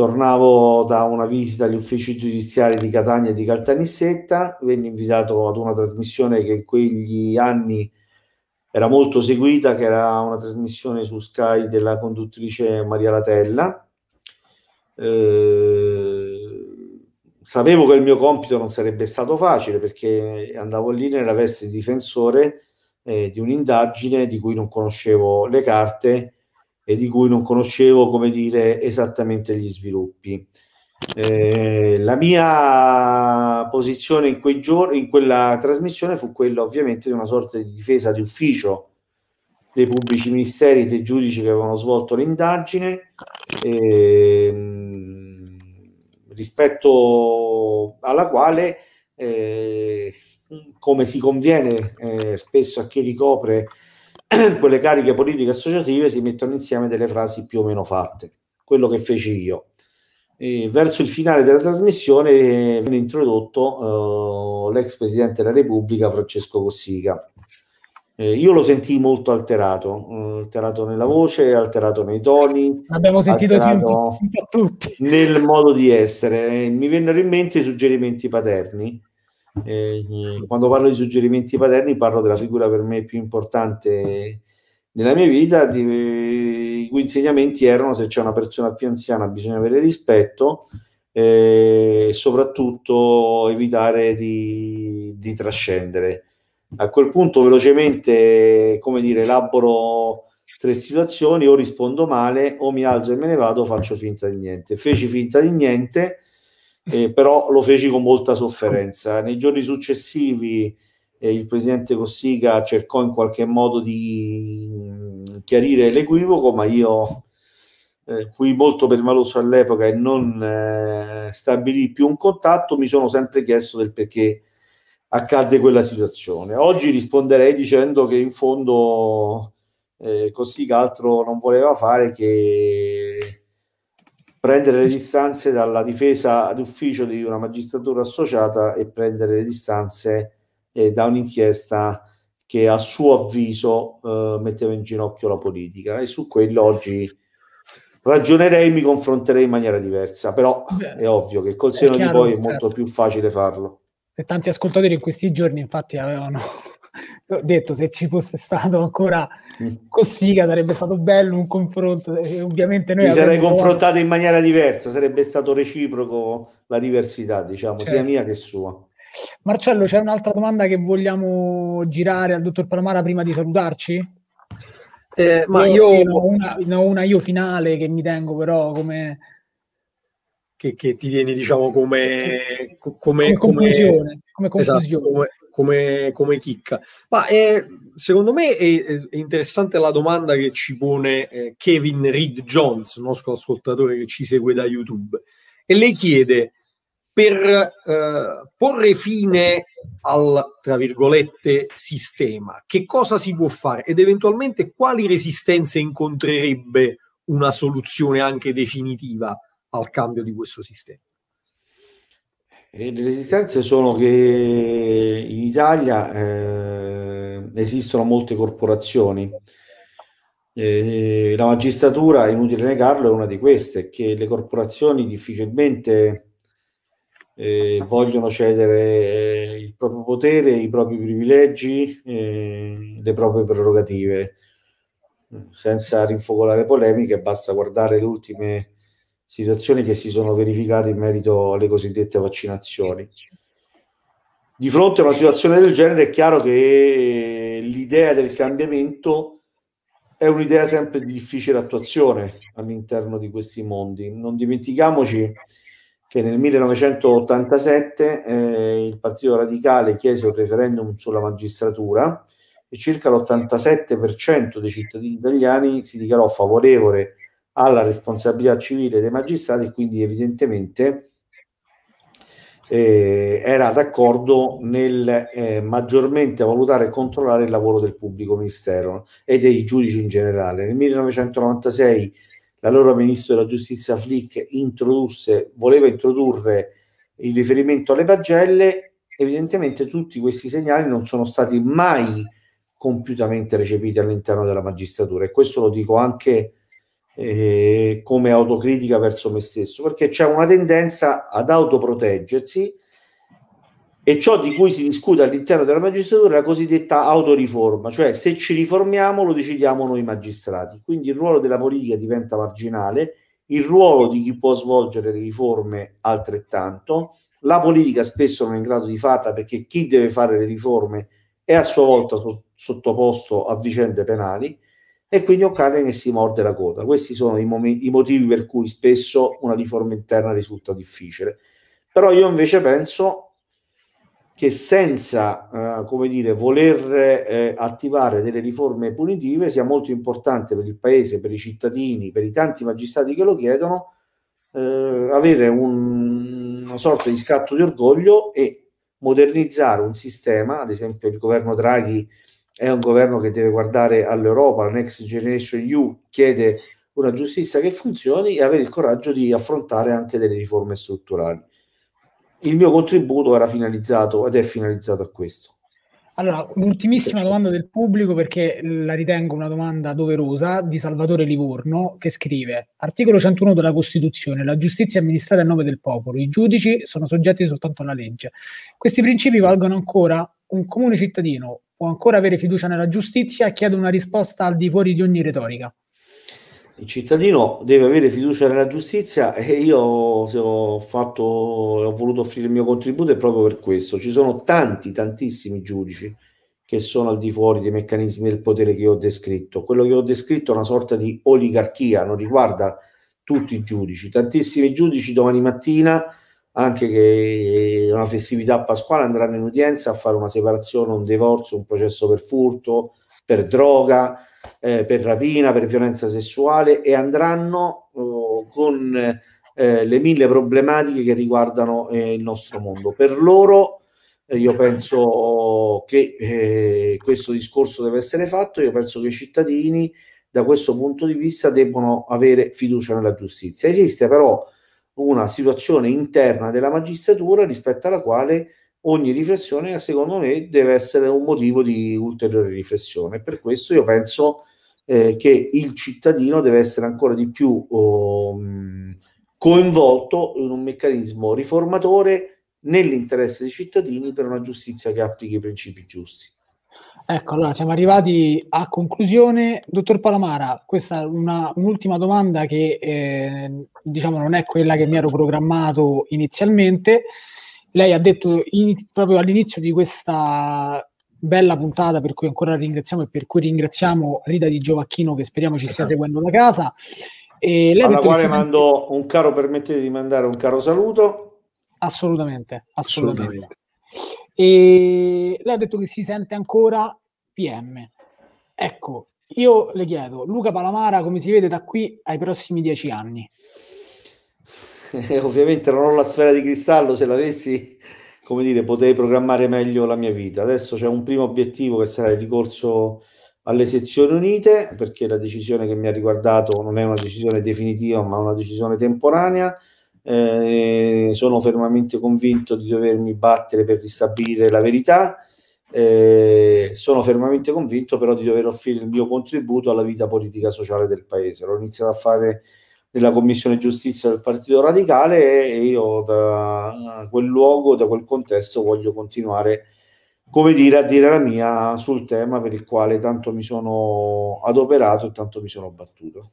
Tornavo da una visita agli uffici giudiziari di Catania e di Caltanissetta, venne invitato ad una trasmissione che in quegli anni era molto seguita, che era una trasmissione su Sky della conduttrice Maria Latella. Eh, sapevo che il mio compito non sarebbe stato facile perché andavo lì nella veste di difensore eh, di un'indagine di cui non conoscevo le carte e di cui non conoscevo, come dire, esattamente gli sviluppi. Eh, la mia posizione in, quei giorni, in quella trasmissione fu quella ovviamente di una sorta di difesa di ufficio dei pubblici ministeri e dei giudici che avevano svolto l'indagine ehm, rispetto alla quale eh, come si conviene eh, spesso a chi ricopre quelle cariche politiche associative si mettono insieme delle frasi più o meno fatte, quello che feci io. E verso il finale della trasmissione eh, viene introdotto eh, l'ex presidente della Repubblica Francesco Cossiga. Eh, io lo sentii molto alterato, eh, alterato nella voce, alterato nei toni. L'abbiamo sentito sempre, tutti. Nel modo di essere. Eh, mi vennero in mente i suggerimenti paterni eh, quando parlo di suggerimenti paterni parlo della figura per me più importante nella mia vita, di, i cui insegnamenti erano se c'è una persona più anziana bisogna avere rispetto e soprattutto evitare di, di, trascendere. A quel punto velocemente, come dire, elaboro tre situazioni, o rispondo male, o mi alzo e me ne vado, o faccio finta di niente. Feci finta di niente eh, però lo feci con molta sofferenza. Nei giorni successivi eh, il presidente Cossiga cercò in qualche modo di mm, chiarire l'equivoco, ma io eh, fui molto permaloso all'epoca e non eh, stabilì più un contatto, mi sono sempre chiesto del perché accadde quella situazione. Oggi risponderei dicendo che in fondo eh, Cossiga altro non voleva fare che prendere le distanze dalla difesa d'ufficio di una magistratura associata e prendere le distanze eh, da un'inchiesta che a suo avviso eh, metteva in ginocchio la politica e su quello oggi ragionerei e mi confronterei in maniera diversa, però Beh, è ovvio che col seno di poi è molto certo. più facile farlo. E tanti ascoltatori in questi giorni infatti avevano ho detto se ci fosse stato ancora mm. Cossiga sarebbe stato bello un confronto e ovviamente noi ci sarei confrontato in maniera diversa sarebbe stato reciproco la diversità diciamo certo. sia mia che sua Marcello c'è un'altra domanda che vogliamo girare al dottor Palomara prima di salutarci? Eh, ma io, io... Ne ho una, ne ho una io finale che mi tengo però come che, che ti viene, diciamo, come, come, come conclusione. Come, esatto, conclusione. Esatto, come, come, come, chicca. Ma è, eh, secondo me è, è, interessante la domanda che ci pone eh, Kevin Reed Jones, il nostro ascoltatore che ci segue da YouTube, e le chiede per eh, porre fine al, tra virgolette, sistema, che cosa si può fare ed eventualmente quali resistenze incontrerebbe una soluzione anche definitiva? al cambio di questo sistema? E eh, le resistenze sono che in Italia eh, esistono molte corporazioni. Eh, la magistratura, è inutile negarlo, è una di queste, che le corporazioni difficilmente eh, vogliono cedere eh, il proprio potere, i propri privilegi, eh, le proprie prerogative. Senza rinfocolare polemiche, basta guardare le ultime situazioni che si sono verificate in merito alle cosiddette vaccinazioni. Di fronte a una situazione del genere è chiaro che l'idea del cambiamento è un'idea sempre di difficile attuazione all'interno di questi mondi. Non dimentichiamoci che nel 1987 eh, il Partito Radicale chiese un referendum sulla magistratura e circa l'87% dei cittadini italiani si dichiarò favorevole alla responsabilità civile dei magistrati e quindi evidentemente eh, era d'accordo nel eh, maggiormente valutare e controllare il lavoro del pubblico ministero e dei giudici in generale. Nel 1996 l'allora ministro della giustizia Flick introdusse, voleva introdurre il riferimento alle pagelle, evidentemente tutti questi segnali non sono stati mai compiutamente recepiti all'interno della magistratura e questo lo dico anche eh, come autocritica verso me stesso, perché c'è una tendenza ad autoproteggersi e ciò di cui si discute all'interno della magistratura è la cosiddetta autoriforma, cioè se ci riformiamo lo decidiamo noi magistrati. Quindi il ruolo della politica diventa marginale, il ruolo di chi può svolgere le riforme altrettanto. La politica spesso non è in grado di farla perché chi deve fare le riforme è a sua volta sottoposto a vicende penali e quindi O'Callaghan che si morde la coda. Questi sono i, momenti, i motivi per cui spesso una riforma interna risulta difficile. Però io invece penso che senza, eh, come dire, voler eh, attivare delle riforme punitive sia molto importante per il Paese, per i cittadini, per i tanti magistrati che lo chiedono, eh, avere un, una sorta di scatto di orgoglio e modernizzare un sistema, ad esempio il governo Draghi è un governo che deve guardare all'Europa, la Next Generation EU chiede una giustizia che funzioni e avere il coraggio di affrontare anche delle riforme strutturali. Il mio contributo era finalizzato ed è finalizzato a questo. Allora, un'ultimissima domanda del pubblico perché la ritengo una domanda doverosa di Salvatore Livorno che scrive articolo 101 della Costituzione, la giustizia è amministrata a nome del popolo, i giudici sono soggetti soltanto alla legge. Questi principi valgono ancora? Un comune cittadino o ancora avere fiducia nella giustizia, chiedo una risposta al di fuori di ogni retorica. Il cittadino deve avere fiducia nella giustizia e io se ho, fatto, ho voluto offrire il mio contributo è proprio per questo. Ci sono tanti, tantissimi giudici che sono al di fuori dei meccanismi del potere che ho descritto. Quello che ho descritto è una sorta di oligarchia, non riguarda tutti i giudici. Tantissimi giudici domani mattina anche che eh, una festività pasquale andranno in udienza a fare una separazione, un divorzio, un processo per furto, per droga, eh, per rapina, per violenza sessuale e andranno eh, con eh, le mille problematiche che riguardano eh, il nostro mondo. Per loro eh, io penso che questo discorso deve essere fatto, io penso che i cittadini da questo punto di vista debbano avere fiducia nella giustizia. Esiste però una situazione interna della magistratura rispetto alla quale ogni riflessione, secondo me, deve essere un motivo di ulteriore riflessione. Per questo io penso eh, che il cittadino deve essere ancora di più oh, coinvolto in un meccanismo riformatore nell'interesse dei cittadini per una giustizia che applichi i principi giusti. Ecco, allora siamo arrivati a conclusione. Dottor Palamara, questa è una, un'ultima domanda che eh, diciamo non è quella che mi ero programmato inizialmente. Lei ha detto in, proprio all'inizio di questa bella puntata per cui ancora ringraziamo e per cui ringraziamo Rita di Giovacchino che speriamo ci stia seguendo da casa. E lei Alla quale mando senti... un caro, permettete di mandare un caro saluto. assolutamente. assolutamente. assolutamente e lei ha detto che si sente ancora PM. Ecco, io le chiedo, Luca Palamara come si vede da qui ai prossimi dieci anni? ovviamente non ho la sfera di cristallo, se l'avessi, come dire, potrei programmare meglio la mia vita. Adesso c'è un primo obiettivo che sarà il ricorso alle sezioni unite, perché la decisione che mi ha riguardato non è una decisione definitiva, ma una decisione temporanea. Eh, sono fermamente convinto di dovermi battere per ristabilire la verità eh, sono fermamente convinto però di dover offrire il mio contributo alla vita politica sociale del paese. L'ho iniziato a fare nella commissione giustizia del Partito Radicale e io da quel luogo, da quel contesto voglio continuare come dire, a dire la mia sul tema per il quale tanto mi sono adoperato e tanto mi sono battuto.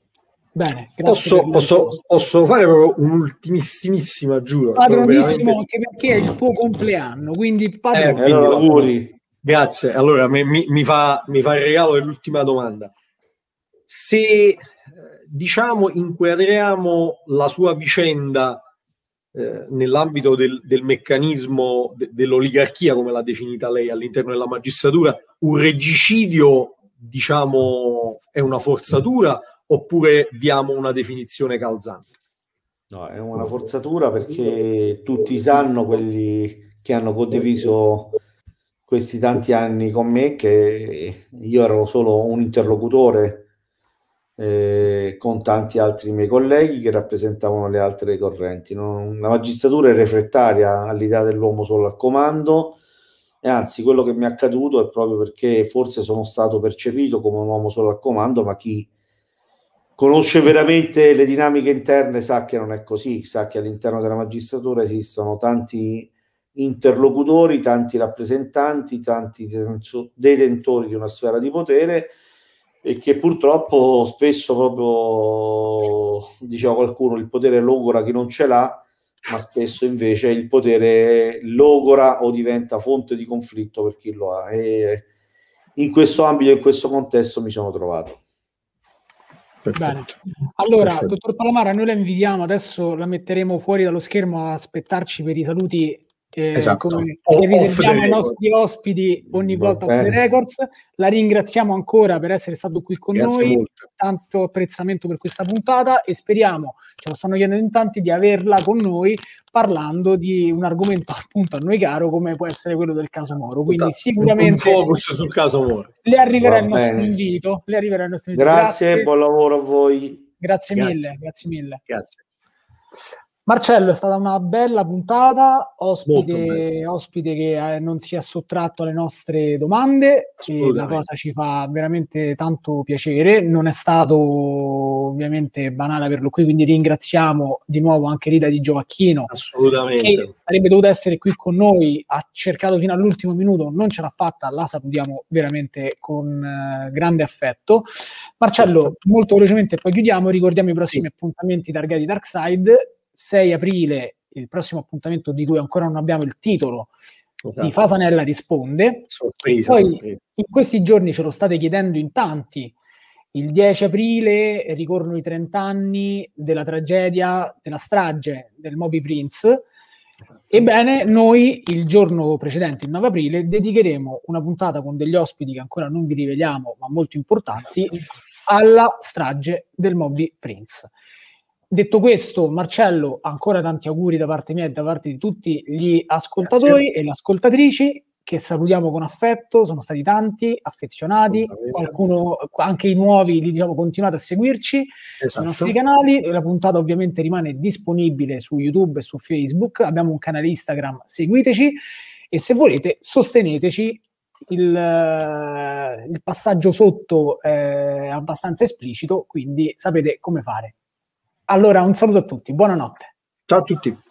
Bene, posso, posso, posso, fare proprio un'ultimissimissima, giuro. Padronissimo, anche perché è il tuo compleanno, quindi padrone. Eh, eh allora, Grazie, allora mi, mi, fa, mi fa il regalo dell'ultima domanda. Se eh, diciamo inquadriamo la sua vicenda eh, nell'ambito del, del meccanismo de, dell'oligarchia, come l'ha definita lei all'interno della magistratura, un regicidio, diciamo, è una forzatura oppure diamo una definizione calzante? No, è una forzatura perché tutti sanno quelli che hanno condiviso questi tanti anni con me che io ero solo un interlocutore eh, con tanti altri miei colleghi che rappresentavano le altre correnti. Non, la magistratura è refrettaria all'idea dell'uomo solo al comando e anzi quello che mi è accaduto è proprio perché forse sono stato percepito come un uomo solo al comando, ma chi conosce veramente le dinamiche interne sa che non è così, sa che all'interno della magistratura esistono tanti interlocutori, tanti rappresentanti, tanti detentori di una sfera di potere e che purtroppo spesso proprio, diceva qualcuno, il potere logora chi non ce l'ha, ma spesso invece il potere logora o diventa fonte di conflitto per chi lo ha. E in questo ambito, in questo contesto mi sono trovato. Perfetto. Bene. Allora, Perfetto. dottor Palomara, noi la invitiamo, adesso la metteremo fuori dallo schermo a aspettarci per i saluti che, esatto. come, che evidenziamo ai nostri ospiti ogni volta off the records. La ringraziamo ancora per essere stato qui con Grazie noi, molto. tanto apprezzamento per questa puntata e speriamo, ce lo stanno chiedendo in tanti, di averla con noi parlando di un argomento appunto a noi caro come può essere quello del caso Moro. Quindi esatto. sicuramente... Un focus sul caso Moro. Le arriverà, il nostro, invito, le arriverà il nostro invito. Grazie, Grazie, buon lavoro a voi. Grazie, Grazie. mille. Grazie mille. Grazie. Marcello, è stata una bella puntata, ospite, ospite che eh, non si è sottratto alle nostre domande la cosa ci fa veramente tanto piacere. Non è stato ovviamente banale averlo qui, quindi ringraziamo di nuovo anche Rita di Gioacchino. Assolutamente. Che sarebbe dovuta essere qui con noi, ha cercato fino all'ultimo minuto, non ce l'ha fatta, la salutiamo veramente con eh, grande affetto. Marcello, molto velocemente poi chiudiamo, ricordiamo i prossimi sì. appuntamenti targati Darkside 6 aprile il prossimo appuntamento di cui ancora non abbiamo il titolo esatto. di Fasanella risponde. Sorpresa, Poi sorpresa. in questi giorni ce lo state chiedendo in tanti. Il 10 aprile ricorrono i 30 anni della tragedia, della strage del Moby Prince. Esatto. Ebbene, noi il giorno precedente, il 9 aprile, dedicheremo una puntata con degli ospiti che ancora non vi riveliamo, ma molto importanti, esatto. alla strage del Moby Prince. Detto questo, Marcello, ancora tanti auguri da parte mia e da parte di tutti gli ascoltatori Grazie. e le ascoltatrici che salutiamo con affetto, sono stati tanti, affezionati, qualcuno, anche i nuovi, li diciamo, continuate a seguirci esatto. sui nostri canali, la puntata ovviamente rimane disponibile su YouTube e su Facebook, abbiamo un canale Instagram, seguiteci e se volete sosteneteci il, il passaggio sotto è abbastanza esplicito, quindi sapete come fare. Allora un saluto a tutti, buonanotte. Ciao a tutti.